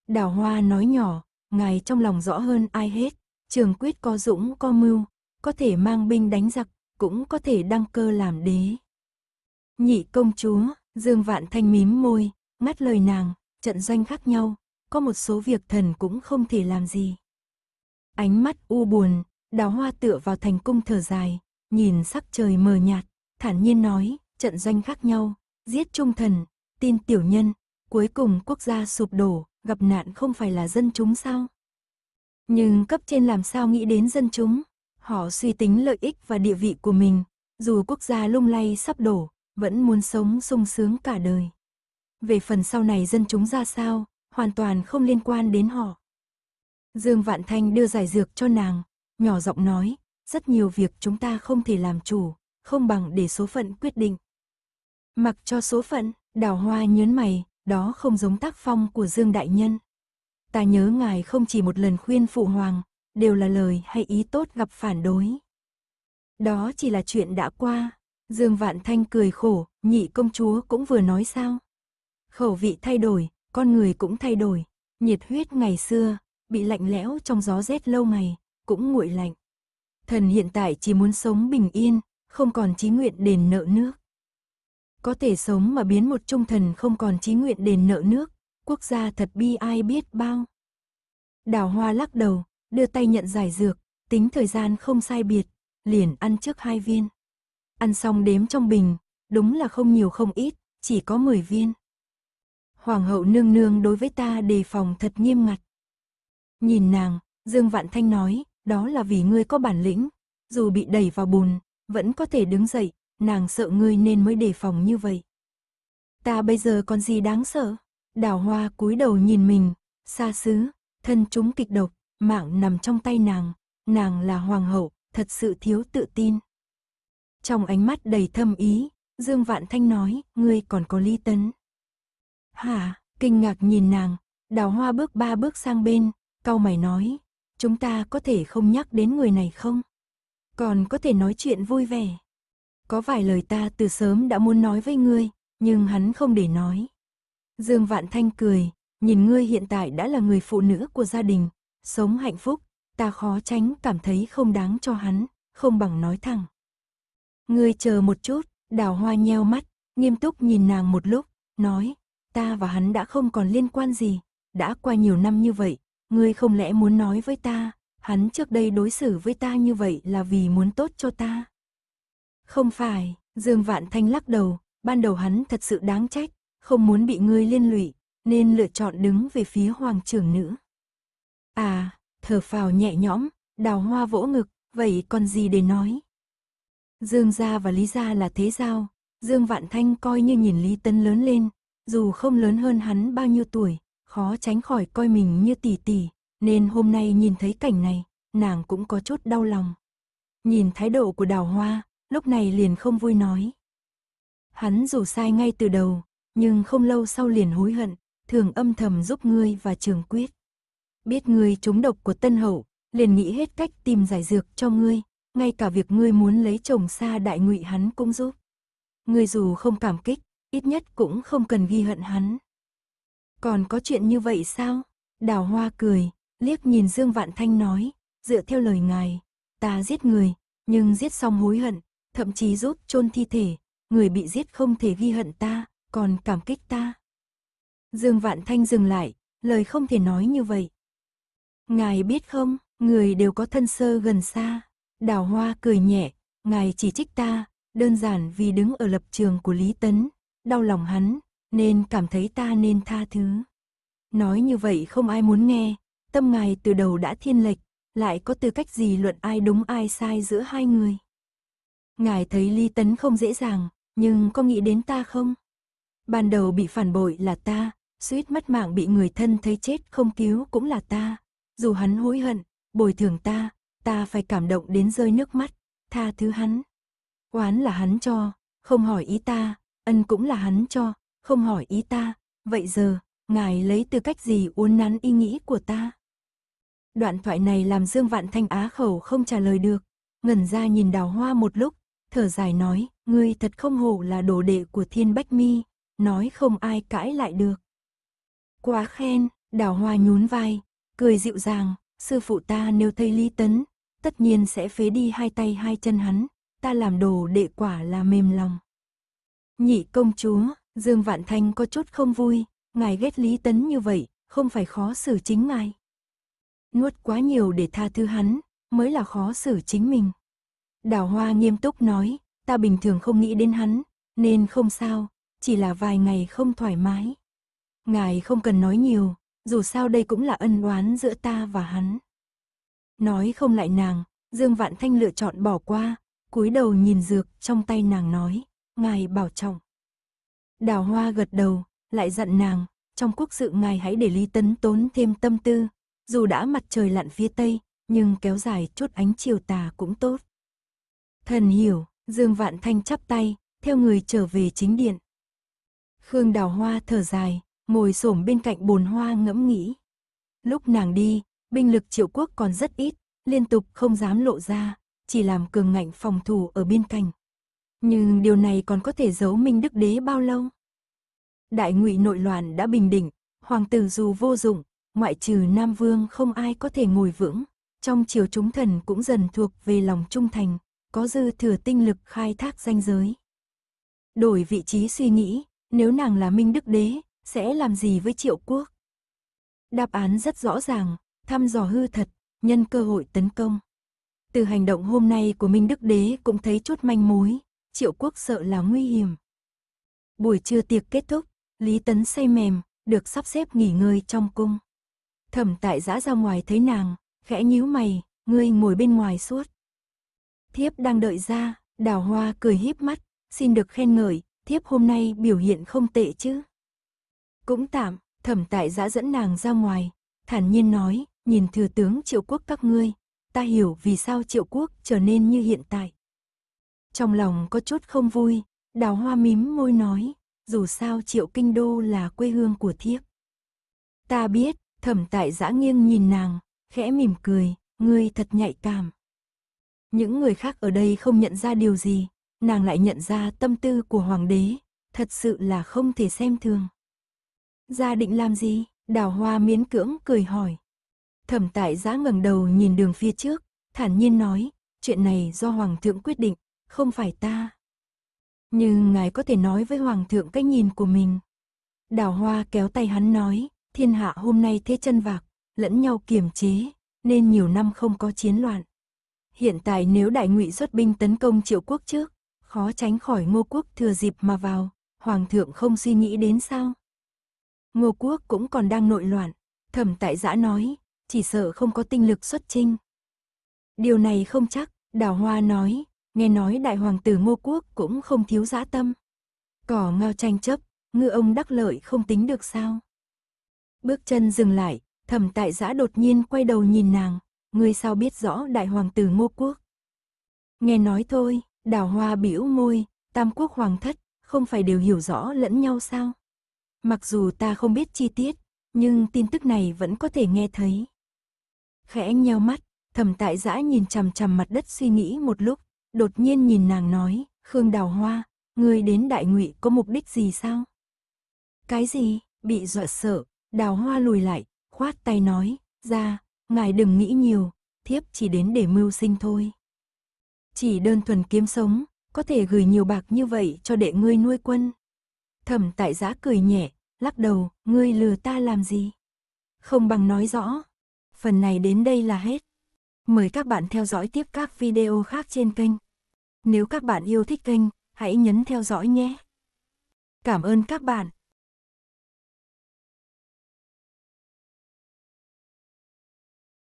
Đào hoa nói nhỏ, ngài trong lòng rõ hơn ai hết, trường quyết có dũng có mưu, có thể mang binh đánh giặc, cũng có thể đăng cơ làm đế. Nhị công chúa, Dương Vạn Thanh mím môi, ngắt lời nàng, trận doanh khác nhau, có một số việc thần cũng không thể làm gì. Ánh mắt u buồn, đào hoa tựa vào thành cung thở dài, nhìn sắc trời mờ nhạt, thản nhiên nói, trận doanh khác nhau, giết trung thần, tin tiểu nhân, cuối cùng quốc gia sụp đổ, gặp nạn không phải là dân chúng sao? Nhưng cấp trên làm sao nghĩ đến dân chúng? Họ suy tính lợi ích và địa vị của mình, dù quốc gia lung lay sắp đổ, vẫn muốn sống sung sướng cả đời. Về phần sau này dân chúng ra sao, hoàn toàn không liên quan đến họ. Dương Vạn Thanh đưa giải dược cho nàng, nhỏ giọng nói, rất nhiều việc chúng ta không thể làm chủ, không bằng để số phận quyết định. Mặc cho số phận, đào hoa nhớn mày, đó không giống tác phong của Dương Đại Nhân. Ta nhớ ngài không chỉ một lần khuyên phụ hoàng, đều là lời hay ý tốt gặp phản đối. Đó chỉ là chuyện đã qua, Dương Vạn Thanh cười khổ, nhị công chúa cũng vừa nói sao. Khẩu vị thay đổi, con người cũng thay đổi. Nhiệt huyết ngày xưa, bị lạnh lẽo trong gió rét lâu ngày, cũng nguội lạnh. Thần hiện tại chỉ muốn sống bình yên, không còn chí nguyện đền nợ nước. Có thể sống mà biến một trung thần không còn chí nguyện đền nợ nước, quốc gia thật bi ai biết bao. Đào hoa lắc đầu, đưa tay nhận giải dược, tính thời gian không sai biệt, liền ăn trước hai viên. Ăn xong đếm trong bình, đúng là không nhiều không ít, chỉ có 10 viên. Hoàng hậu nương nương đối với ta đề phòng thật nghiêm ngặt. Nhìn nàng, Dương Vạn Thanh nói, đó là vì ngươi có bản lĩnh, dù bị đẩy vào bùn, vẫn có thể đứng dậy, nàng sợ ngươi nên mới đề phòng như vậy. Ta bây giờ còn gì đáng sợ? Đào hoa cúi đầu nhìn mình, xa xứ, thân chúng kịch độc, mạng nằm trong tay nàng, nàng là hoàng hậu, thật sự thiếu tự tin. Trong ánh mắt đầy thâm ý, Dương Vạn Thanh nói, ngươi còn có ly tấn. Hả, kinh ngạc nhìn nàng, đào hoa bước ba bước sang bên, cau mày nói, chúng ta có thể không nhắc đến người này không? Còn có thể nói chuyện vui vẻ. Có vài lời ta từ sớm đã muốn nói với ngươi, nhưng hắn không để nói. Dương Vạn Thanh cười, nhìn ngươi hiện tại đã là người phụ nữ của gia đình, sống hạnh phúc, ta khó tránh cảm thấy không đáng cho hắn, không bằng nói thẳng. Ngươi chờ một chút, đào hoa nheo mắt, nghiêm túc nhìn nàng một lúc, nói, ta và hắn đã không còn liên quan gì, đã qua nhiều năm như vậy, ngươi không lẽ muốn nói với ta, hắn trước đây đối xử với ta như vậy là vì muốn tốt cho ta. Không phải, Dương Vạn Thanh lắc đầu, ban đầu hắn thật sự đáng trách, không muốn bị ngươi liên lụy, nên lựa chọn đứng về phía hoàng trưởng nữ. À, thở phào nhẹ nhõm, đào hoa vỗ ngực, vậy còn gì để nói. Dương gia và Lý gia là thế giao, Dương Vạn Thanh coi như nhìn Lý Tấn lớn lên, dù không lớn hơn hắn bao nhiêu tuổi, khó tránh khỏi coi mình như tỷ tỷ, nên hôm nay nhìn thấy cảnh này, nàng cũng có chút đau lòng. Nhìn thái độ của đào hoa, lúc này liền không vui nói. Hắn dù sai ngay từ đầu, nhưng không lâu sau liền hối hận, thường âm thầm giúp ngươi và trường quyết. Biết ngươi trúng độc của tân hậu, liền nghĩ hết cách tìm giải dược cho ngươi, ngay cả việc ngươi muốn lấy chồng xa đại ngụy hắn cũng giúp. Ngươi dù không cảm kích, ít nhất cũng không cần ghi hận hắn. Còn có chuyện như vậy sao? Đào hoa cười, liếc nhìn Dương Vạn Thanh nói, dựa theo lời ngài, ta giết người, nhưng giết xong hối hận, thậm chí giúp chôn thi thể, người bị giết không thể ghi hận ta, còn cảm kích ta. Dương Vạn Thanh dừng lại, lời không thể nói như vậy. Ngài biết không, người đều có thân sơ gần xa, Đào Hoa cười nhẹ, ngài chỉ trích ta, đơn giản vì đứng ở lập trường của Lý Tấn, đau lòng hắn, nên cảm thấy ta nên tha thứ. Nói như vậy không ai muốn nghe, tâm ngài từ đầu đã thiên lệch, lại có tư cách gì luận ai đúng ai sai giữa hai người. Ngài thấy Lý Tấn không dễ dàng, nhưng có nghĩ đến ta không? Ban đầu bị phản bội là ta, suýt mất mạng bị người thân thấy chết không cứu cũng là ta. Dù hắn hối hận, bồi thường ta, ta phải cảm động đến rơi nước mắt, tha thứ hắn. Oán là hắn cho, không hỏi ý ta, ân cũng là hắn cho, không hỏi ý ta, vậy giờ, ngài lấy tư cách gì uốn nắn ý nghĩ của ta? Đoạn thoại này làm Dương Vạn Thanh á khẩu không trả lời được, ngẩn ra nhìn đào hoa một lúc, thở dài nói, ngươi thật không hổ là đồ đệ của Thiên Bách Mi, nói không ai cãi lại được. Quá khen, đào hoa nhún vai, cười dịu dàng, sư phụ ta nêu thấy Lý Tấn, tất nhiên sẽ phế đi hai tay hai chân hắn, ta làm đồ đệ quả là mềm lòng. Nhị công chúa, Dương Vạn Thanh có chút không vui, ngài ghét Lý Tấn như vậy, không phải khó xử chính ngài. Nuốt quá nhiều để tha thứ hắn, mới là khó xử chính mình. Đào Hoa nghiêm túc nói, ta bình thường không nghĩ đến hắn, nên không sao, chỉ là vài ngày không thoải mái. Ngài không cần nói nhiều, dù sao đây cũng là ân oán giữa ta và hắn. Nói không lại nàng, Dương Vạn Thanh lựa chọn bỏ qua, cúi đầu nhìn dược trong tay nàng nói, ngài bảo trọng. Đào hoa gật đầu, lại dặn nàng, trong quốc sự ngài hãy để Lý Tấn tốn thêm tâm tư, dù đã mặt trời lặn phía tây, nhưng kéo dài chút ánh chiều tà cũng tốt. Thần hiểu, Dương Vạn Thanh chắp tay, theo người trở về chính điện. Khương Đào Hoa thở dài, ngồi xổm bên cạnh bồn hoa ngẫm nghĩ. Lúc nàng đi, binh lực triệu quốc còn rất ít, liên tục không dám lộ ra, chỉ làm cường ngạnh phòng thủ ở biên cảnh. Nhưng điều này còn có thể giấu Minh Đức Đế bao lâu? Đại ngụy nội loạn đã bình định, hoàng tử dù vô dụng, ngoại trừ Nam Vương không ai có thể ngồi vững, trong chiều chúng thần cũng dần thuộc về lòng trung thành, có dư thừa tinh lực khai thác danh giới. Đổi vị trí suy nghĩ, nếu nàng là Minh Đức Đế, sẽ làm gì với triệu quốc? Đáp án rất rõ ràng, thăm dò hư thật, nhân cơ hội tấn công. Từ hành động hôm nay của Minh Đức Đế cũng thấy chút manh mối, triệu quốc sợ là nguy hiểm. Buổi trưa tiệc kết thúc, Lý Tấn say mềm, được sắp xếp nghỉ ngơi trong cung. Thẩm tại giã ra ngoài thấy nàng, khẽ nhíu mày, ngươi ngồi bên ngoài suốt. Thiếp đang đợi ra, đào hoa cười híp mắt, xin được khen ngợi, thiếp hôm nay biểu hiện không tệ chứ. Cũng tạm, thẩm tại giã dẫn nàng ra ngoài, thản nhiên nói, nhìn thừa tướng triệu quốc các ngươi, ta hiểu vì sao triệu quốc trở nên như hiện tại. Trong lòng có chút không vui, đào hoa mím môi nói, dù sao triệu kinh đô là quê hương của thiếp. Ta biết, thẩm tại giã nghiêng nhìn nàng, khẽ mỉm cười, ngươi thật nhạy cảm. Những người khác ở đây không nhận ra điều gì, nàng lại nhận ra tâm tư của hoàng đế, thật sự là không thể xem thường. Gia định làm gì? Đào hoa miến cưỡng cười hỏi. Thẩm tại giã ngẩng đầu nhìn đường phía trước, thản nhiên nói, chuyện này do Hoàng thượng quyết định, không phải ta. Nhưng ngài có thể nói với Hoàng thượng cách nhìn của mình. Đào hoa kéo tay hắn nói, thiên hạ hôm nay thế chân vạc, lẫn nhau kiềm chế, nên nhiều năm không có chiến loạn. Hiện tại nếu đại ngụy xuất binh tấn công triệu quốc trước, khó tránh khỏi ngô quốc thừa dịp mà vào, hoàng thượng không suy nghĩ đến sao? Ngô quốc cũng còn đang nội loạn. Thẩm tại giã nói, chỉ sợ không có tinh lực xuất trinh. Điều này không chắc, Đào Hoa nói, nghe nói đại hoàng tử Ngô quốc cũng không thiếu giã tâm. Cỏ ngao tranh chấp, ngư ông đắc lợi không tính được sao. Bước chân dừng lại, thẩm tại giã đột nhiên quay đầu nhìn nàng, ngươi sao biết rõ đại hoàng tử Ngô quốc. Nghe nói thôi, Đào Hoa bĩu môi, tam quốc hoàng thất, không phải đều hiểu rõ lẫn nhau sao? Mặc dù ta không biết chi tiết, nhưng tin tức này vẫn có thể nghe thấy. Khẽ nheo mắt, thầm tại dã nhìn chằm chằm mặt đất suy nghĩ một lúc, đột nhiên nhìn nàng nói, Khương Đào Hoa, ngươi đến đại ngụy có mục đích gì sao? Cái gì, bị dọa sợ, Đào Hoa lùi lại, khoát tay nói, ra, ngài đừng nghĩ nhiều, thiếp chỉ đến để mưu sinh thôi. Chỉ đơn thuần kiếm sống, có thể gửi nhiều bạc như vậy cho đệ ngươi nuôi quân, Thẩm tại giã cười nhẹ, lắc đầu, ngươi lừa ta làm gì? Không bằng nói rõ. Phần này đến đây là hết. Mời các bạn theo dõi tiếp các video khác trên kênh. Nếu các bạn yêu thích kênh, hãy nhấn theo dõi nhé. Cảm ơn các bạn.